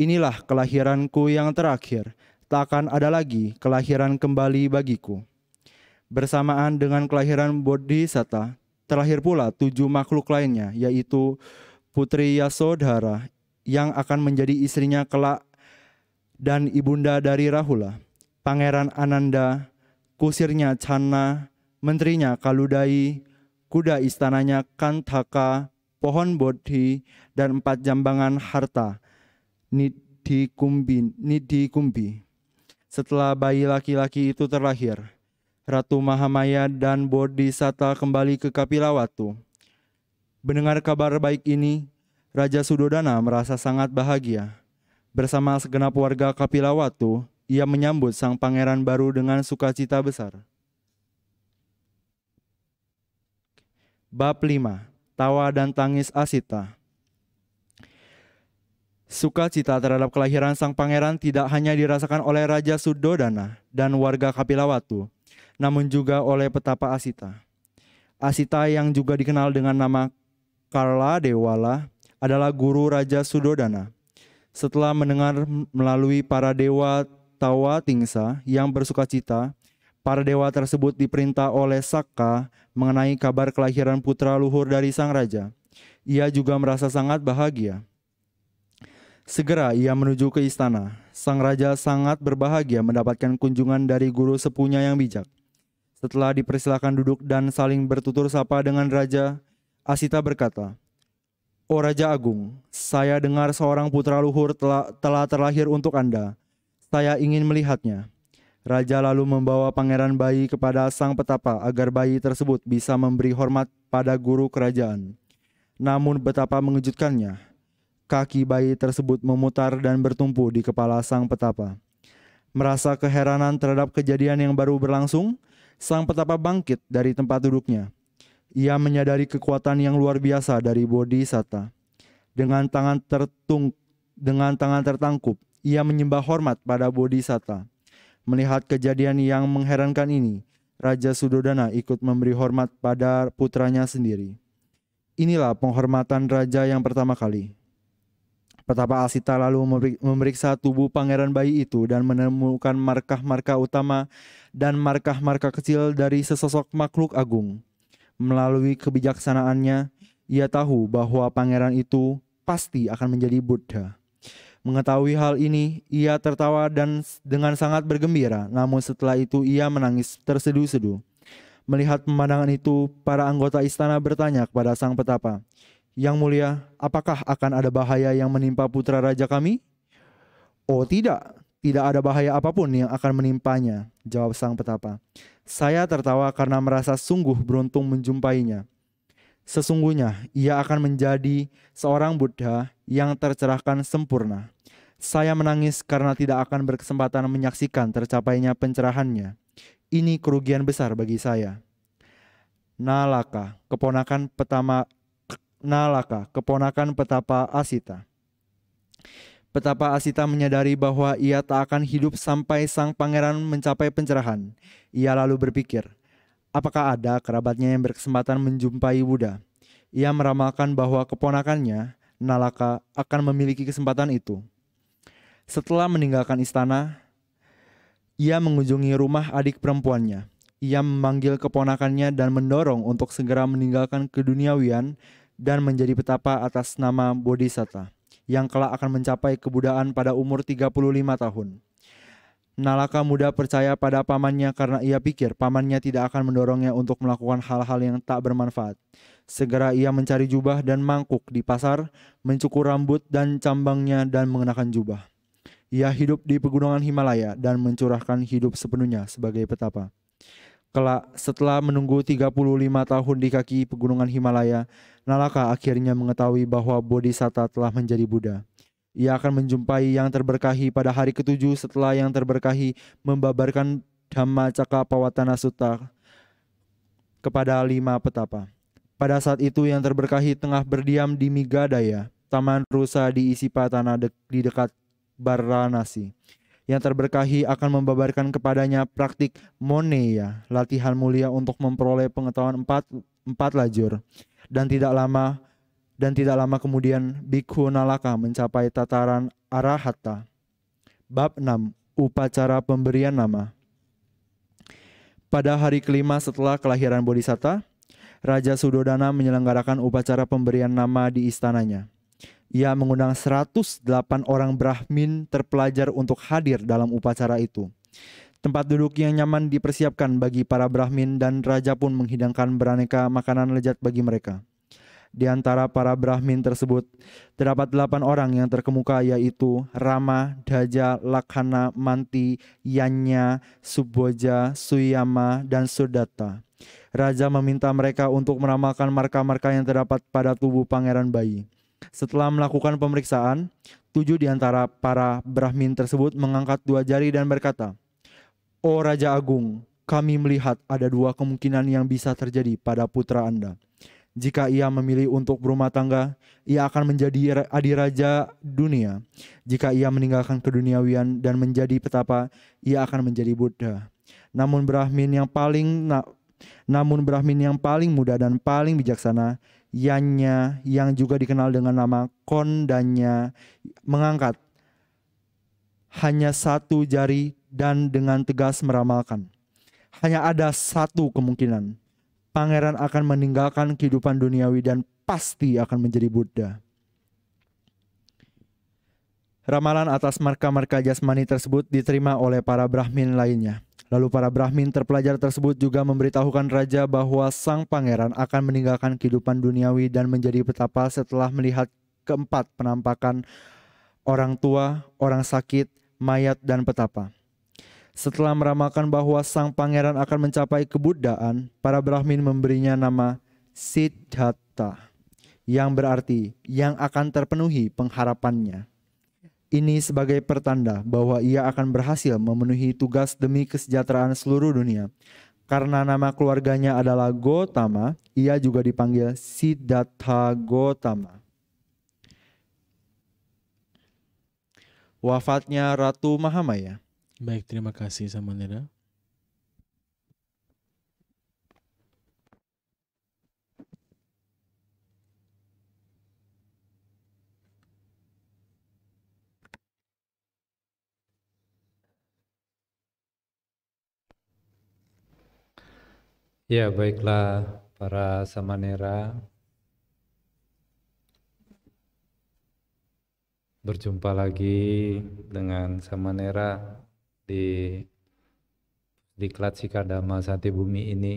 Inilah kelahiranku yang terakhir. Tak akan ada lagi kelahiran kembali bagiku. Bersamaan dengan kelahiran Bodhisatta, terlahir pula tujuh makhluk lainnya, yaitu putri Yasodhara yang akan menjadi istrinya kelak dan ibunda dari Rahula, pangeran Ananda, kusirnya Channa, menterinya Kaludai, kuda istananya Kantaka, pohon bodhi, dan empat jambangan harta, Nidhi Kumbi. Nidhi kumbi. Setelah bayi laki-laki itu terlahir, Ratu Mahamaya dan Bodhisatta kembali ke Kapilawatu. Mendengar kabar baik ini, Raja Sudodana merasa sangat bahagia. Bersama segenap warga Kapilawatu, ia menyambut sang pangeran baru dengan sukacita besar. bab 5, tawa dan tangis Asita. Sukacita terhadap kelahiran sang pangeran tidak hanya dirasakan oleh Raja Sudodana dan warga Kapilawatu, namun juga oleh petapa Asita. Asita yang juga dikenal dengan nama Karla Dewala adalah guru Raja Sudodana. Setelah mendengar melalui para dewa Tawa Tingsa yang bersukacita Para dewa tersebut diperintah oleh Saka mengenai kabar kelahiran putra luhur dari sang raja. Ia juga merasa sangat bahagia. Segera ia menuju ke istana. Sang raja sangat berbahagia mendapatkan kunjungan dari guru sepunya yang bijak. Setelah dipersilakan duduk dan saling bertutur sapa dengan raja, Asita berkata, "Oh Raja Agung, saya dengar seorang putra luhur telah, telah terlahir untuk Anda. Saya ingin melihatnya." Raja lalu membawa pangeran bayi kepada sang petapa agar bayi tersebut bisa memberi hormat pada guru kerajaan. Namun betapa mengejutkannya, kaki bayi tersebut memutar dan bertumpu di kepala sang petapa. Merasa keheranan terhadap kejadian yang baru berlangsung, sang petapa bangkit dari tempat duduknya. Ia menyadari kekuatan yang luar biasa dari Bodhisatta. Dengan tangan tertung dengan tangan tertangkup, ia menyembah hormat pada bodi sata. Melihat kejadian yang mengherankan ini, Raja Sudodana ikut memberi hormat pada putranya sendiri. Inilah penghormatan raja yang pertama kali. Petapa Asita lalu memeriksa tubuh pangeran bayi itu dan menemukan markah-markah utama dan markah-markah kecil dari sesosok makhluk agung. Melalui kebijaksanaannya, ia tahu bahwa pangeran itu pasti akan menjadi Buddha. Mengetahui hal ini, ia tertawa dan dengan sangat bergembira. Namun setelah itu ia menangis terseduh-seduh. Melihat pemandangan itu, para anggota istana bertanya kepada sang petapa, "Yang mulia, apakah akan ada bahaya yang menimpa putra raja kami?" "Oh, tidak. Tidak ada bahaya apapun yang akan menimpanya," jawab sang petapa. "Saya tertawa karena merasa sungguh beruntung menjumpainya." Sesungguhnya ia akan menjadi seorang Buddha yang tercerahkan sempurna. Saya menangis karena tidak akan berkesempatan menyaksikan tercapainya pencerahannya. Ini kerugian besar bagi saya. Nalaka, keponakan petama Nalaka, keponakan petapa Asita. Petapa Asita menyadari bahwa ia tak akan hidup sampai sang pangeran mencapai pencerahan. Ia lalu berpikir, Apakah ada kerabatnya yang berkesempatan menjumpai Buddha? Ia meramalkan bahwa keponakannya, Nalaka, akan memiliki kesempatan itu. Setelah meninggalkan istana, ia mengunjungi rumah adik perempuannya. Ia memanggil keponakannya dan mendorong untuk segera meninggalkan keduniawian dan menjadi petapa atas nama Bodhisatta yang kelak akan mencapai kebudaan pada umur 35 tahun. Nalaka muda percaya pada pamannya karena ia pikir pamannya tidak akan mendorongnya untuk melakukan hal-hal yang tak bermanfaat. Segera ia mencari jubah dan mangkuk di pasar, mencukur rambut dan cambangnya dan mengenakan jubah. Ia hidup di pegunungan Himalaya dan mencurahkan hidup sepenuhnya sebagai petapa. Kelak, setelah menunggu 35 tahun di kaki pegunungan Himalaya, Nalaka akhirnya mengetahui bahwa Bodhisatta telah menjadi Buddha. Ia akan menjumpai yang terberkahi pada hari ketujuh setelah yang terberkahi membabarkan Dhamma Caka Pawatana Sutta kepada lima petapa. Pada saat itu yang terberkahi tengah berdiam di Migadaya, taman rusa di Isipatana de di dekat Baranasi. Yang terberkahi akan membabarkan kepadanya praktik moneya, latihan mulia untuk memperoleh pengetahuan empat, empat lajur. Dan tidak lama dan tidak lama kemudian bikhu Nalaka mencapai tataran Arahata. Bab 6. Upacara pemberian nama. Pada hari kelima setelah kelahiran Bodhisatta, Raja Sudodana menyelenggarakan upacara pemberian nama di istananya. Ia mengundang 108 orang Brahmin terpelajar untuk hadir dalam upacara itu. Tempat duduk yang nyaman dipersiapkan bagi para Brahmin dan raja pun menghidangkan beraneka makanan lezat bagi mereka. Di antara para Brahmin tersebut, terdapat delapan orang yang terkemuka yaitu Rama, Daja, Lakhana, Manti, Yanya, Suboja, Suyama, dan Sudata. Raja meminta mereka untuk meramalkan marka-marka yang terdapat pada tubuh pangeran bayi. Setelah melakukan pemeriksaan, tujuh di antara para Brahmin tersebut mengangkat dua jari dan berkata, Oh Raja Agung, kami melihat ada dua kemungkinan yang bisa terjadi pada putra Anda. Jika ia memilih untuk berumah tangga, ia akan menjadi adiraja dunia. Jika ia meninggalkan keduniawian dan menjadi petapa, ia akan menjadi Buddha. Namun Brahmin yang paling na, namun Brahmin yang paling muda dan paling bijaksana, Yanya yang juga dikenal dengan nama Kondanya mengangkat hanya satu jari dan dengan tegas meramalkan. Hanya ada satu kemungkinan, pangeran akan meninggalkan kehidupan duniawi dan pasti akan menjadi Buddha. Ramalan atas marka-marka jasmani tersebut diterima oleh para Brahmin lainnya. Lalu para Brahmin terpelajar tersebut juga memberitahukan raja bahwa sang pangeran akan meninggalkan kehidupan duniawi dan menjadi petapa setelah melihat keempat penampakan orang tua, orang sakit, mayat, dan petapa. Setelah meramalkan bahwa sang pangeran akan mencapai kebudaan, para Brahmin memberinya nama Siddhartha yang berarti yang akan terpenuhi pengharapannya. Ini sebagai pertanda bahwa ia akan berhasil memenuhi tugas demi kesejahteraan seluruh dunia. Karena nama keluarganya adalah Gotama, ia juga dipanggil Siddhartha Gotama. Wafatnya Ratu Mahamaya Baik, terima kasih sama Nera. Ya, baiklah para samanera. Berjumpa lagi dengan samanera di di Klat Sikardama Sati Bumi ini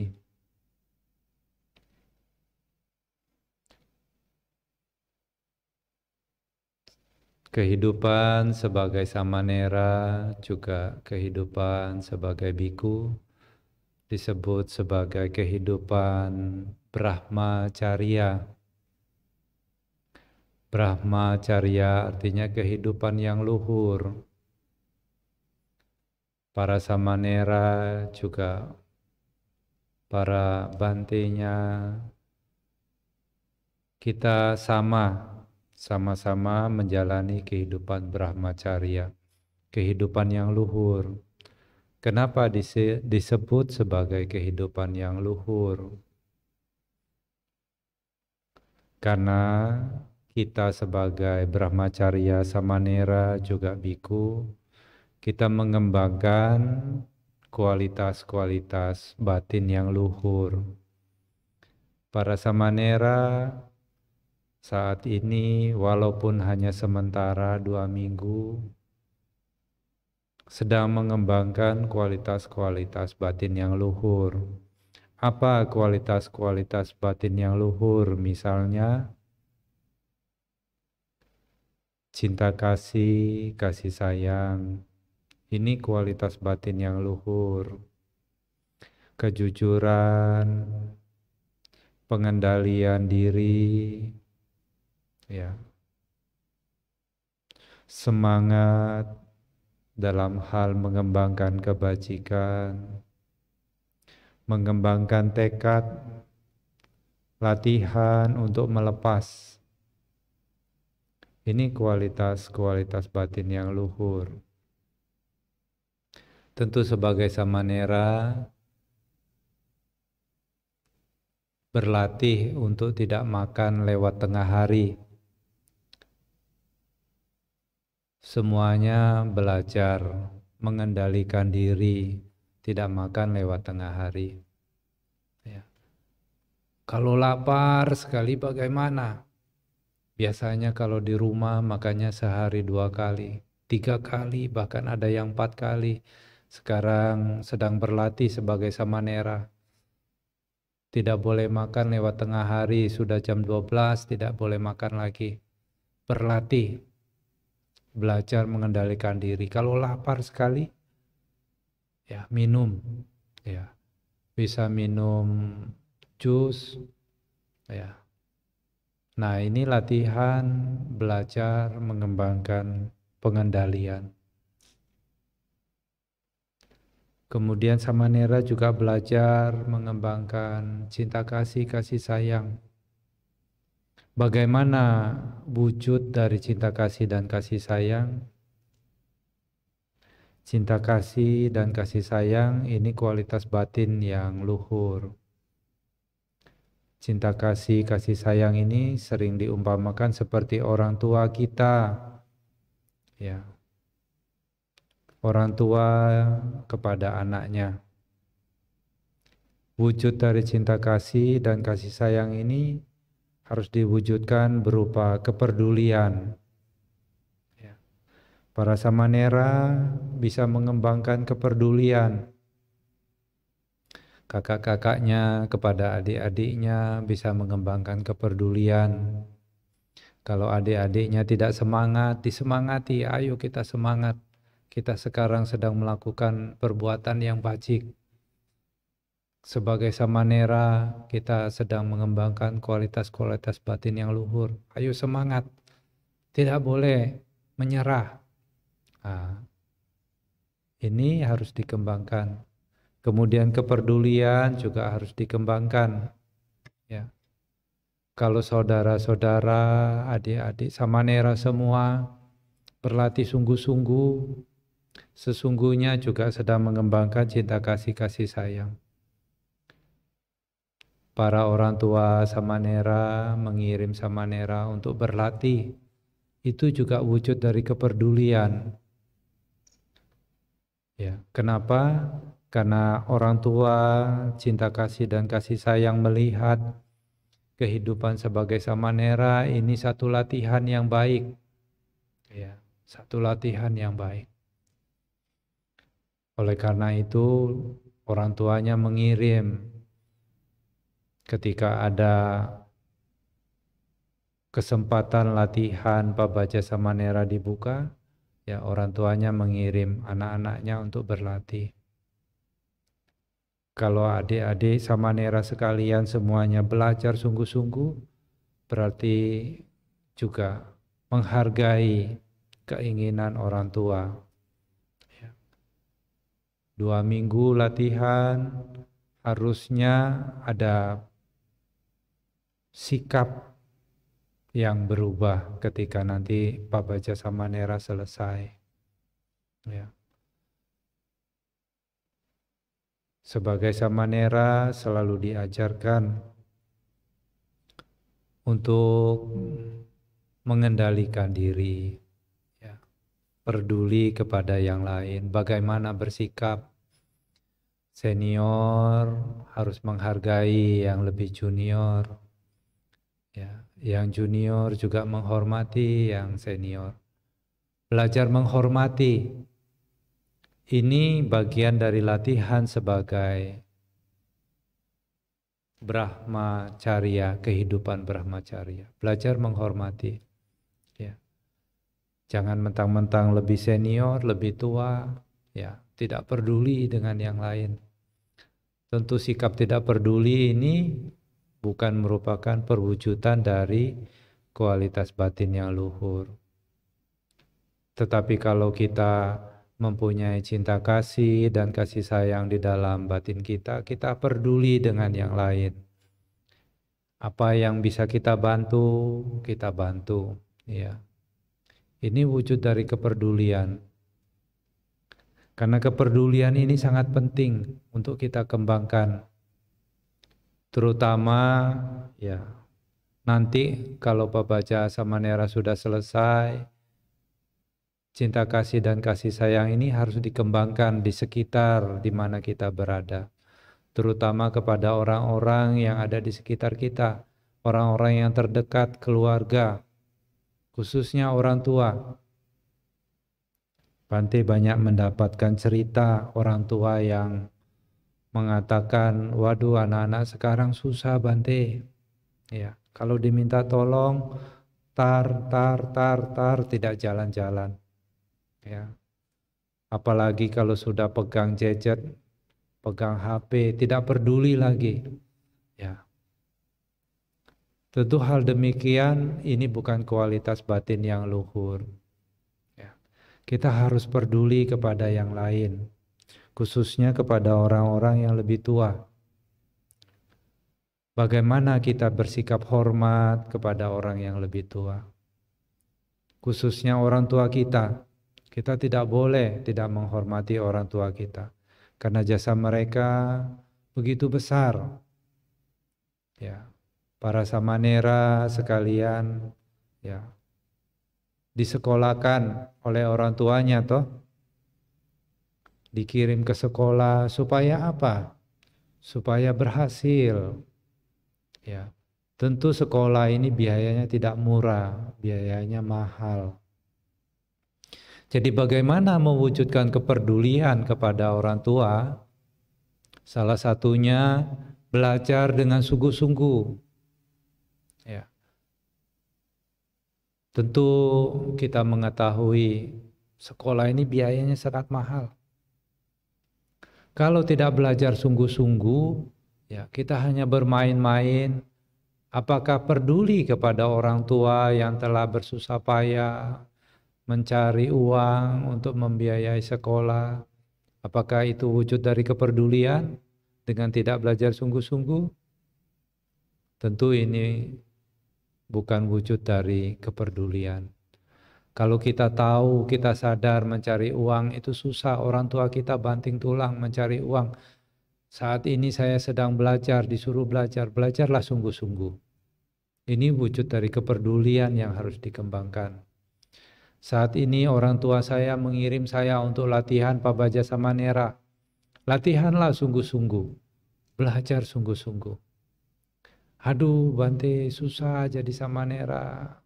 kehidupan sebagai samanera juga kehidupan sebagai biku disebut sebagai kehidupan brahmacarya brahmacarya artinya kehidupan yang luhur para samanera juga para bantinya kita sama sama-sama menjalani kehidupan brahmacarya kehidupan yang luhur kenapa disebut sebagai kehidupan yang luhur karena kita sebagai brahmacarya samanera juga biku kita mengembangkan kualitas-kualitas batin yang luhur. Para samanera saat ini walaupun hanya sementara dua minggu sedang mengembangkan kualitas-kualitas batin yang luhur. Apa kualitas-kualitas batin yang luhur? Misalnya cinta kasih, kasih sayang, ini kualitas batin yang luhur. Kejujuran, pengendalian diri, ya. Semangat dalam hal mengembangkan kebajikan, mengembangkan tekad, latihan untuk melepas. Ini kualitas-kualitas batin yang luhur tentu sebagai samanera berlatih untuk tidak makan lewat tengah hari. Semuanya belajar mengendalikan diri, tidak makan lewat tengah hari. Ya. Kalau lapar sekali bagaimana? Biasanya kalau di rumah makannya sehari dua kali, tiga kali, bahkan ada yang empat kali sekarang sedang berlatih sebagai samanera. Tidak boleh makan lewat tengah hari, sudah jam 12 tidak boleh makan lagi. Berlatih, belajar mengendalikan diri. Kalau lapar sekali, ya minum, ya bisa minum jus, ya. Nah ini latihan belajar mengembangkan pengendalian. Kemudian sama Nera juga belajar mengembangkan cinta kasih, kasih sayang. Bagaimana wujud dari cinta kasih dan kasih sayang? Cinta kasih dan kasih sayang ini kualitas batin yang luhur. Cinta kasih, kasih sayang ini sering diumpamakan seperti orang tua kita. Ya, orang tua kepada anaknya. Wujud dari cinta kasih dan kasih sayang ini harus diwujudkan berupa kepedulian. Ya. Para samanera bisa mengembangkan kepedulian. Kakak-kakaknya kepada adik-adiknya bisa mengembangkan kepedulian. Kalau adik-adiknya tidak semangat, disemangati, ayo kita semangat kita sekarang sedang melakukan perbuatan yang bajik. Sebagai samanera, kita sedang mengembangkan kualitas-kualitas batin yang luhur. Ayo semangat, tidak boleh menyerah. Nah, ini harus dikembangkan. Kemudian kepedulian juga harus dikembangkan. Ya. Kalau saudara-saudara, adik-adik, samanera semua berlatih sungguh-sungguh sesungguhnya juga sedang mengembangkan cinta kasih-kasih sayang. Para orang tua Samanera mengirim Samanera untuk berlatih. Itu juga wujud dari kepedulian. Ya, kenapa? Karena orang tua, cinta kasih dan kasih sayang melihat kehidupan sebagai Samanera ini satu latihan yang baik. Ya, satu latihan yang baik. Oleh karena itu, orang tuanya mengirim ketika ada kesempatan latihan Pabaca Samanera dibuka, ya orang tuanya mengirim anak-anaknya untuk berlatih. Kalau adik-adik Samanera sekalian semuanya belajar sungguh-sungguh, berarti juga menghargai keinginan orang tua dua minggu latihan harusnya ada sikap yang berubah ketika nanti Pak sama Nera selesai. Ya. Sebagai Nera selalu diajarkan untuk mengendalikan diri, peduli kepada yang lain, bagaimana bersikap. Senior harus menghargai yang lebih junior. Ya, yang junior juga menghormati yang senior. Belajar menghormati. Ini bagian dari latihan sebagai Brahmacarya, kehidupan Brahmacarya. Belajar menghormati. Jangan mentang-mentang lebih senior, lebih tua, ya, tidak peduli dengan yang lain. Tentu sikap tidak peduli ini bukan merupakan perwujudan dari kualitas batin yang luhur. Tetapi kalau kita mempunyai cinta kasih dan kasih sayang di dalam batin kita, kita peduli dengan yang lain. Apa yang bisa kita bantu, kita bantu, ya. Ini wujud dari kepedulian. Karena kepedulian ini sangat penting untuk kita kembangkan. Terutama ya nanti kalau sama Samanera sudah selesai, cinta kasih dan kasih sayang ini harus dikembangkan di sekitar di mana kita berada. Terutama kepada orang-orang yang ada di sekitar kita, orang-orang yang terdekat, keluarga, khususnya orang tua. Bante banyak mendapatkan cerita orang tua yang mengatakan, waduh anak-anak sekarang susah Bante. Ya, kalau diminta tolong, tar, tar, tar, tar, tidak jalan-jalan. Ya. Apalagi kalau sudah pegang jejet, pegang HP, tidak peduli lagi. Ya, Tentu hal demikian ini bukan kualitas batin yang luhur. Ya. Kita harus peduli kepada yang lain, khususnya kepada orang-orang yang lebih tua. Bagaimana kita bersikap hormat kepada orang yang lebih tua, khususnya orang tua kita. Kita tidak boleh tidak menghormati orang tua kita karena jasa mereka begitu besar. Ya, para samanera sekalian ya disekolahkan oleh orang tuanya toh dikirim ke sekolah supaya apa? Supaya berhasil. Ya. Tentu sekolah ini biayanya tidak murah, biayanya mahal. Jadi bagaimana mewujudkan kepedulian kepada orang tua? Salah satunya belajar dengan sungguh-sungguh. Tentu kita mengetahui sekolah ini biayanya sangat mahal. Kalau tidak belajar sungguh-sungguh, ya kita hanya bermain-main. Apakah peduli kepada orang tua yang telah bersusah payah mencari uang untuk membiayai sekolah? Apakah itu wujud dari kepedulian dengan tidak belajar sungguh-sungguh? Tentu ini bukan wujud dari kepedulian. Kalau kita tahu, kita sadar mencari uang itu susah. Orang tua kita banting tulang mencari uang. Saat ini saya sedang belajar, disuruh belajar. Belajarlah sungguh-sungguh. Ini wujud dari kepedulian yang harus dikembangkan. Saat ini orang tua saya mengirim saya untuk latihan Baja Samanera. Latihanlah sungguh-sungguh. Belajar sungguh-sungguh. Aduh Bante susah jadi sama nera,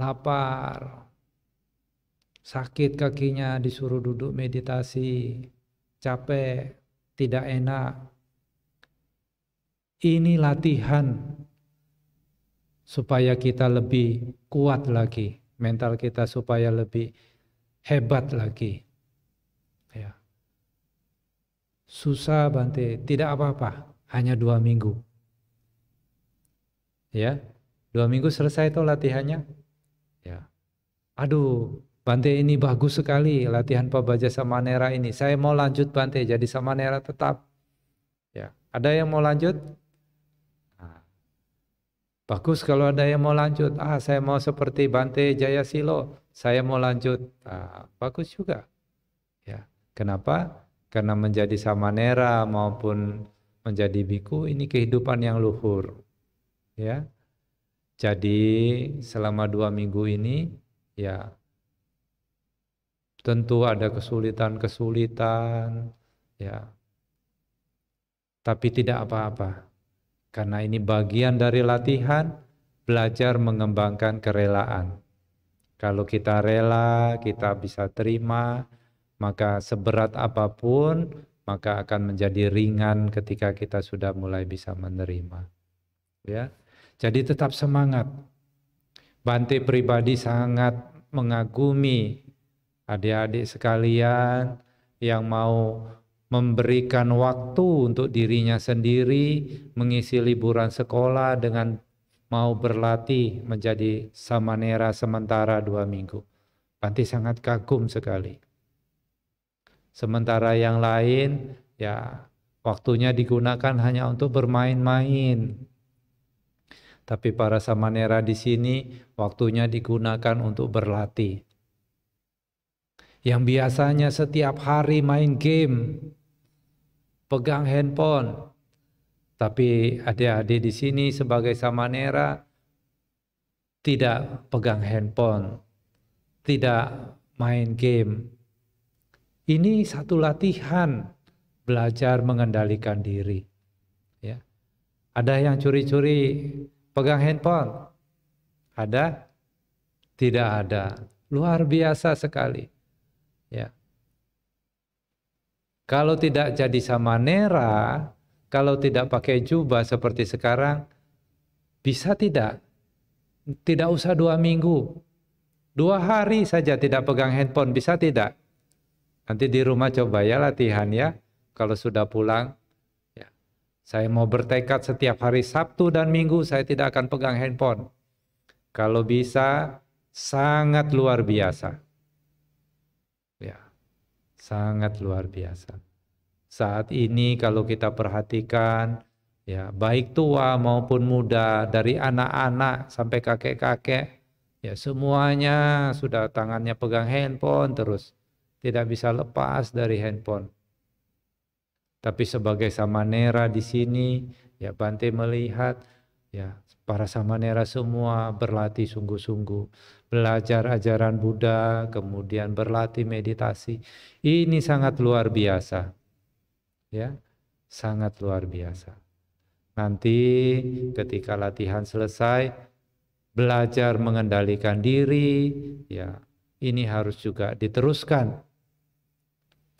Lapar. Sakit kakinya disuruh duduk meditasi. Capek. Tidak enak. Ini latihan supaya kita lebih kuat lagi. Mental kita supaya lebih hebat lagi. Ya. Susah Bante, tidak apa-apa, hanya dua minggu ya dua minggu selesai itu latihannya ya aduh Bante ini bagus sekali latihan Pabaja Samanera ini. Saya mau lanjut Bante jadi Samanera tetap. Ya, ada yang mau lanjut? Nah. bagus kalau ada yang mau lanjut. Ah, saya mau seperti Bante Jaya Silo. Saya mau lanjut. Ah, bagus juga. Ya, kenapa? Karena menjadi Samanera maupun menjadi biku ini kehidupan yang luhur ya. Jadi selama dua minggu ini ya tentu ada kesulitan-kesulitan ya. Tapi tidak apa-apa. Karena ini bagian dari latihan belajar mengembangkan kerelaan. Kalau kita rela, kita bisa terima, maka seberat apapun maka akan menjadi ringan ketika kita sudah mulai bisa menerima. Ya. Jadi tetap semangat. Bante pribadi sangat mengagumi adik-adik sekalian yang mau memberikan waktu untuk dirinya sendiri, mengisi liburan sekolah dengan mau berlatih menjadi samanera sementara dua minggu. Bante sangat kagum sekali. Sementara yang lain, ya waktunya digunakan hanya untuk bermain-main, tapi para samanera di sini waktunya digunakan untuk berlatih. Yang biasanya setiap hari main game, pegang handphone. Tapi adik-adik di sini sebagai samanera tidak pegang handphone, tidak main game. Ini satu latihan belajar mengendalikan diri. Ya. Ada yang curi-curi pegang handphone? Ada? Tidak ada. Luar biasa sekali. Ya. Kalau tidak jadi sama nera kalau tidak pakai jubah seperti sekarang, bisa tidak? Tidak usah dua minggu. Dua hari saja tidak pegang handphone, bisa tidak? Nanti di rumah coba ya latihan ya. Kalau sudah pulang, saya mau bertekad setiap hari Sabtu dan Minggu saya tidak akan pegang handphone. Kalau bisa, sangat luar biasa. Ya, sangat luar biasa. Saat ini kalau kita perhatikan, ya baik tua maupun muda, dari anak-anak sampai kakek-kakek, ya semuanya sudah tangannya pegang handphone terus. Tidak bisa lepas dari handphone tapi sebagai samanera di sini, ya Bante melihat ya para samanera semua berlatih sungguh-sungguh, belajar ajaran Buddha, kemudian berlatih meditasi. Ini sangat luar biasa. Ya, sangat luar biasa. Nanti ketika latihan selesai, belajar mengendalikan diri, ya, ini harus juga diteruskan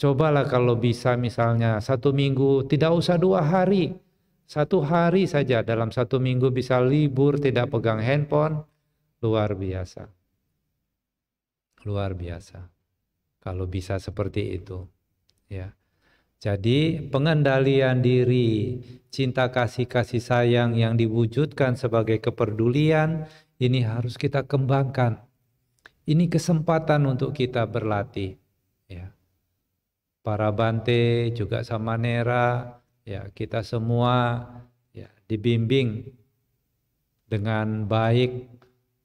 Cobalah kalau bisa misalnya satu minggu, tidak usah dua hari. Satu hari saja dalam satu minggu bisa libur, tidak pegang handphone. Luar biasa. Luar biasa. Kalau bisa seperti itu. ya. Jadi pengendalian diri, cinta kasih kasih sayang yang diwujudkan sebagai kepedulian ini harus kita kembangkan. Ini kesempatan untuk kita berlatih para bante, juga sama nera, ya kita semua ya dibimbing dengan baik,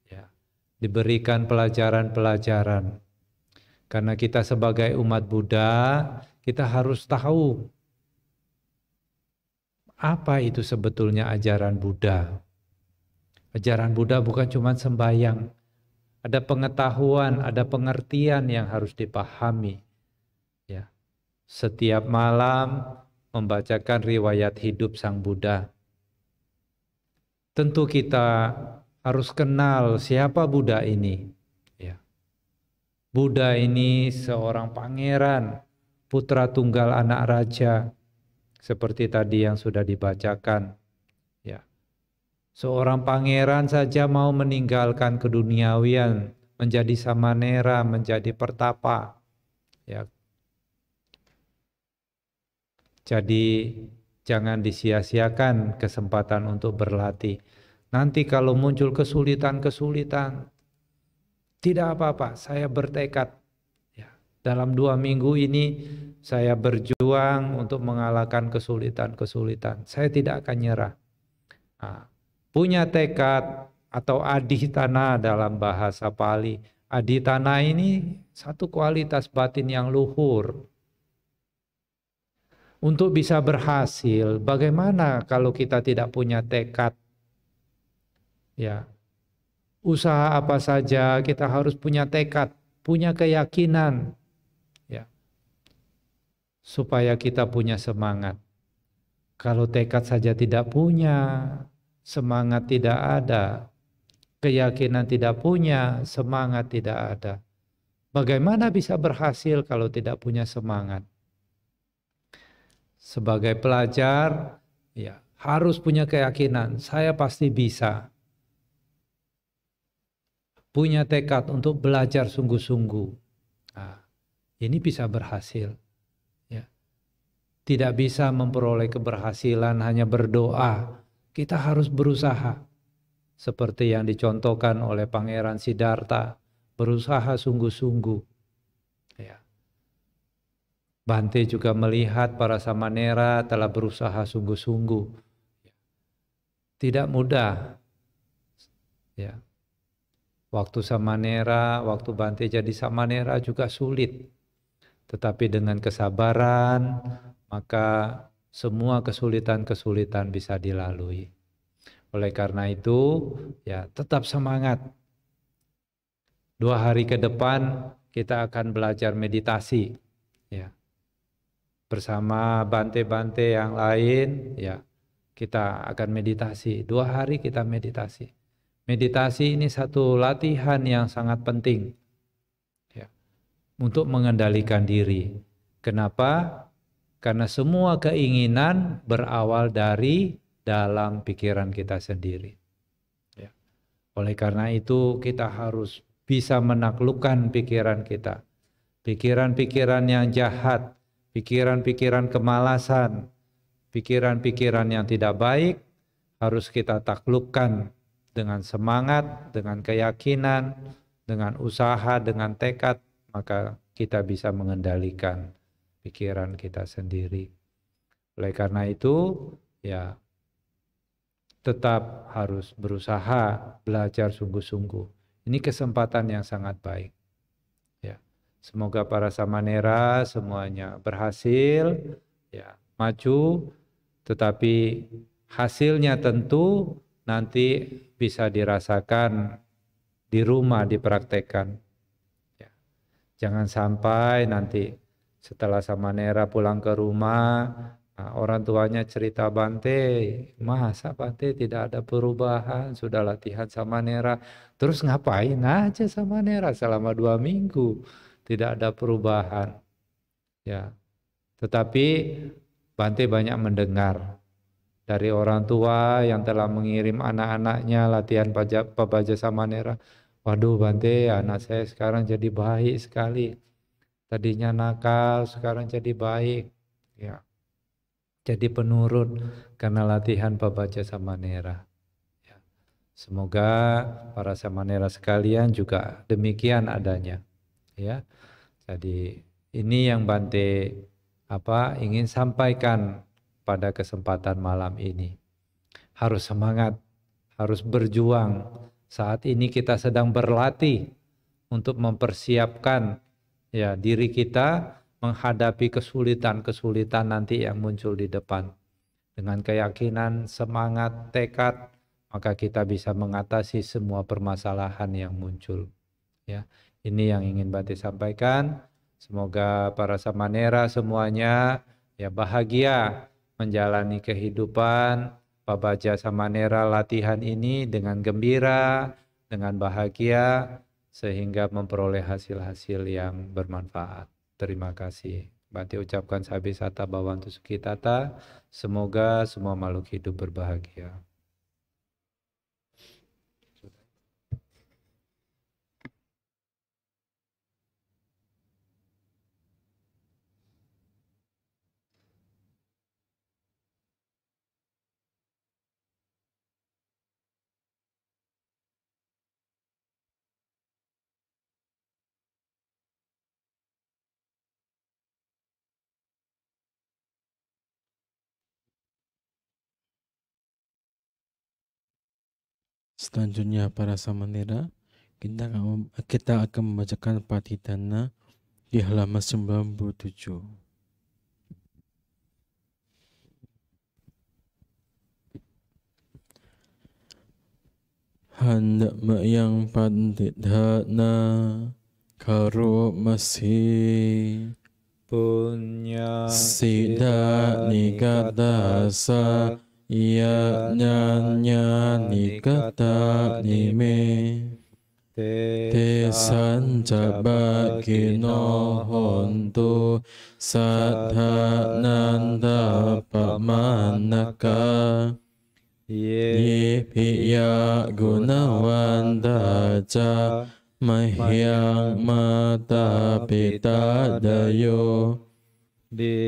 ya diberikan pelajaran-pelajaran. Karena kita sebagai umat Buddha, kita harus tahu apa itu sebetulnya ajaran Buddha. Ajaran Buddha bukan cuma sembayang. Ada pengetahuan, ada pengertian yang harus dipahami setiap malam membacakan riwayat hidup Sang Buddha. Tentu kita harus kenal siapa Buddha ini. Ya. Buddha ini seorang pangeran, putra tunggal anak raja, seperti tadi yang sudah dibacakan. Ya. Seorang pangeran saja mau meninggalkan keduniawian, menjadi samanera, menjadi pertapa, Jadi jangan disia-siakan kesempatan untuk berlatih. Nanti kalau muncul kesulitan-kesulitan, tidak apa-apa, saya bertekad. Ya, dalam dua minggu ini saya berjuang untuk mengalahkan kesulitan-kesulitan. Saya tidak akan nyerah. Nah, punya tekad atau aditana dalam bahasa Pali. Aditana ini satu kualitas batin yang luhur untuk bisa berhasil. Bagaimana kalau kita tidak punya tekad? Ya. Usaha apa saja kita harus punya tekad, punya keyakinan. Ya. Supaya kita punya semangat. Kalau tekad saja tidak punya, semangat tidak ada, keyakinan tidak punya, semangat tidak ada. Bagaimana bisa berhasil kalau tidak punya semangat? sebagai pelajar ya harus punya keyakinan saya pasti bisa punya tekad untuk belajar sungguh-sungguh nah, ini bisa berhasil ya tidak bisa memperoleh keberhasilan hanya berdoa kita harus berusaha seperti yang dicontohkan oleh Pangeran Sidarta berusaha sungguh-sungguh Bante juga melihat para samanera telah berusaha sungguh-sungguh. Tidak mudah. Ya. Waktu samanera, waktu Bante jadi samanera juga sulit. Tetapi dengan kesabaran, maka semua kesulitan-kesulitan bisa dilalui. Oleh karena itu, ya tetap semangat. Dua hari ke depan kita akan belajar meditasi. Ya bersama bante-bante yang lain ya kita akan meditasi dua hari kita meditasi meditasi ini satu latihan yang sangat penting ya, untuk mengendalikan diri kenapa karena semua keinginan berawal dari dalam pikiran kita sendiri ya. oleh karena itu kita harus bisa menaklukkan pikiran kita pikiran-pikiran yang jahat pikiran-pikiran kemalasan, pikiran-pikiran yang tidak baik harus kita taklukkan dengan semangat, dengan keyakinan, dengan usaha, dengan tekad, maka kita bisa mengendalikan pikiran kita sendiri. Oleh karena itu, ya tetap harus berusaha belajar sungguh-sungguh. Ini kesempatan yang sangat baik. Semoga para samanera semuanya berhasil ya, maju tetapi hasilnya tentu nanti bisa dirasakan di rumah dipraktekkan. Ya. Jangan sampai nanti setelah samanera pulang ke rumah nah, orang tuanya cerita Bante, masa Bante tidak ada perubahan, sudah latihan samanera, terus ngapain aja samanera selama dua minggu tidak ada perubahan. Ya. Tetapi Bante banyak mendengar dari orang tua yang telah mengirim anak-anaknya latihan pajak pebaja samanera. Waduh Bante, anak saya sekarang jadi baik sekali. Tadinya nakal, sekarang jadi baik. Ya. Jadi penurut karena latihan pebaja samanera. Ya. Semoga para samanera sekalian juga demikian adanya ya. Jadi ini yang Bante apa ingin sampaikan pada kesempatan malam ini. Harus semangat, harus berjuang. Saat ini kita sedang berlatih untuk mempersiapkan ya diri kita menghadapi kesulitan-kesulitan nanti yang muncul di depan. Dengan keyakinan, semangat, tekad, maka kita bisa mengatasi semua permasalahan yang muncul. Ya, ini yang ingin Bante sampaikan. Semoga para samanera semuanya ya bahagia menjalani kehidupan Pabaja Samanera latihan ini dengan gembira, dengan bahagia sehingga memperoleh hasil-hasil yang bermanfaat. Terima kasih. Bante ucapkan sabi sata bawantu sukitata. Semoga semua makhluk hidup berbahagia. Selanjutnya para samanera, kita akan, kita akan membacakan patitana di halaman 97. Handa yang pandidana karo masih punya sida nikadasa iya nyanyi nikata nime te sanca kino hontu sadha nanda pamanaka yipi ya gunawan daja mahyang mata pita dayo ดิ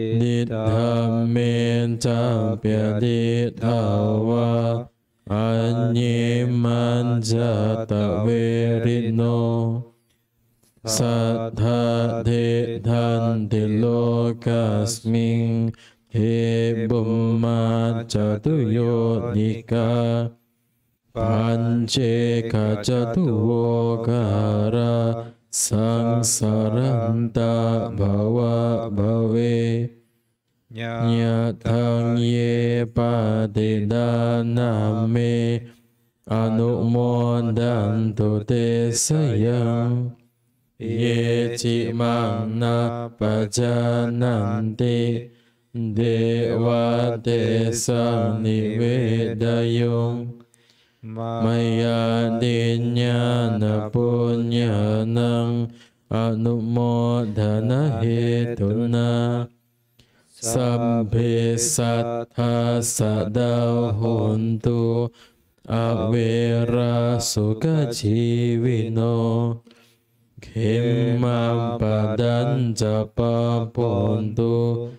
ธรรมเมจัพยติทาวาอัญญิมันจะตะเวริโนสัทธาเททันติโลกัสมิงเฮบุมมาจตุโยนิกาปัญเจกจตุโวการา Sang sangsaranta bawa bawe nyatang ye patidaname anumodantu te sayang ye cimana paja pajananti dewa te sanivedayung Maya dinyana punyanang anumodhana hituna Sabbe sattha sadau hontu avera sukha jivino Khimam padan japa pontu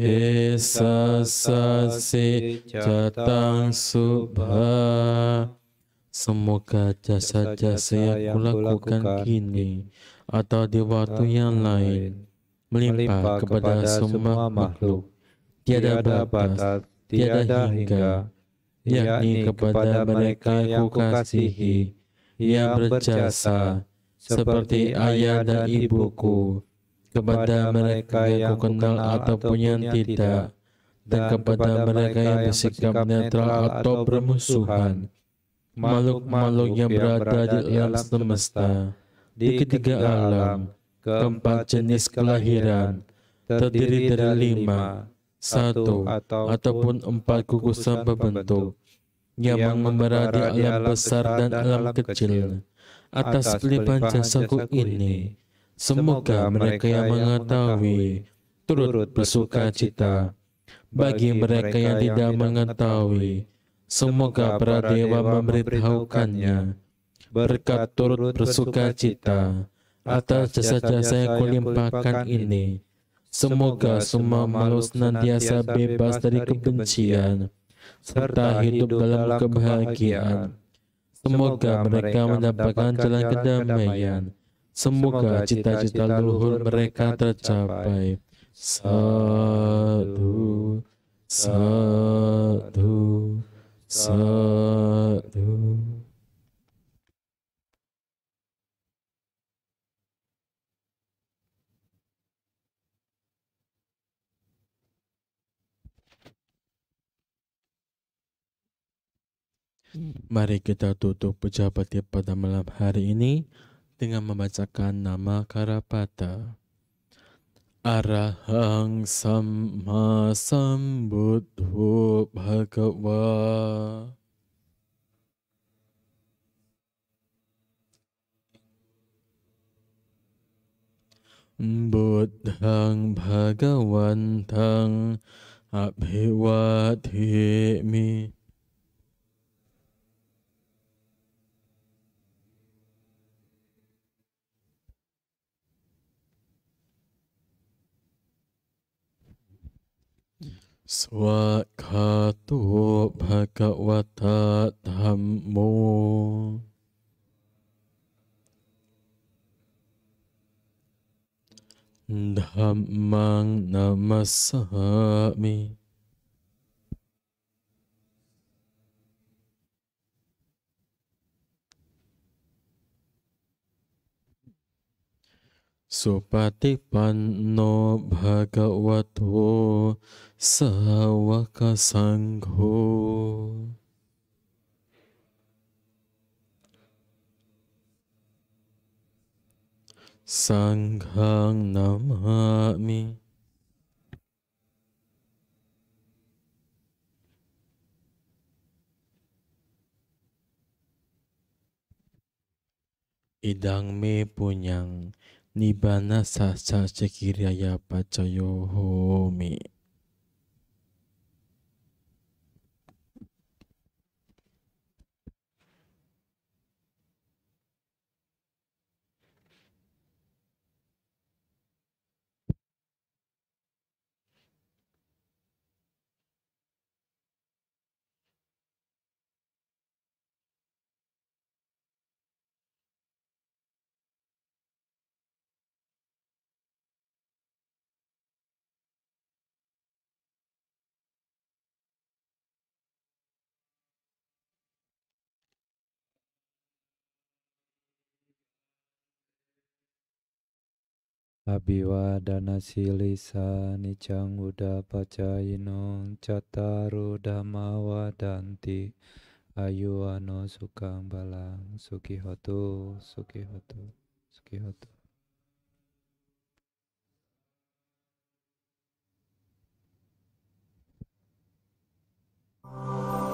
Esasasi jatang subha Semoga jasa-jasa yang kulakukan kini atau di waktu yang lain melimpah kepada semua makhluk tiada batas, tiada hingga yakni kepada mereka yang kukasihi yang berjasa seperti ayah dan ibuku kepada mereka yang kenal ataupun yang tidak, dan kepada mereka yang bersikap netral atau bermusuhan, makhluk-makhluk yang berada di alam semesta, di ketiga alam, keempat jenis kelahiran, terdiri dari lima, satu, ataupun empat gugusan pembentuk yang mengembara di alam besar dan alam kecil. Atas kelipan jasaku ini, Semoga mereka yang mengetahui turut bersuka cita. Bagi mereka yang tidak mengetahui, semoga para dewa memberitahukannya. Berkat turut bersuka cita atas jasa-jasa yang kulimpahkan ini. Semoga semua makhluk senantiasa bebas dari kebencian serta hidup dalam kebahagiaan. Semoga mereka mendapatkan jalan kedamaian Semoga cita-cita luhur mereka tercapai. Sadu, sadu, sadu. Mari kita tutup pejabat pada malam hari ini dengan membacakan nama Karapata. Arahang Samma Sambuddho Bhagawa. Buddhang Bhagavantang Mi. สวะขาตุภะคะวะตาธรรมโมธัมมังนามัสสามิ Supati panno bhagavato sawaka sangho. Sanghang namami. Idang me punyang Nibbana sasa sekiraya pacayohomi. Abhiwadana silisa nicang udapacayino cataru dhammawadanti ayu ano sukang balang sukihotu sukihotu sukihotu Oh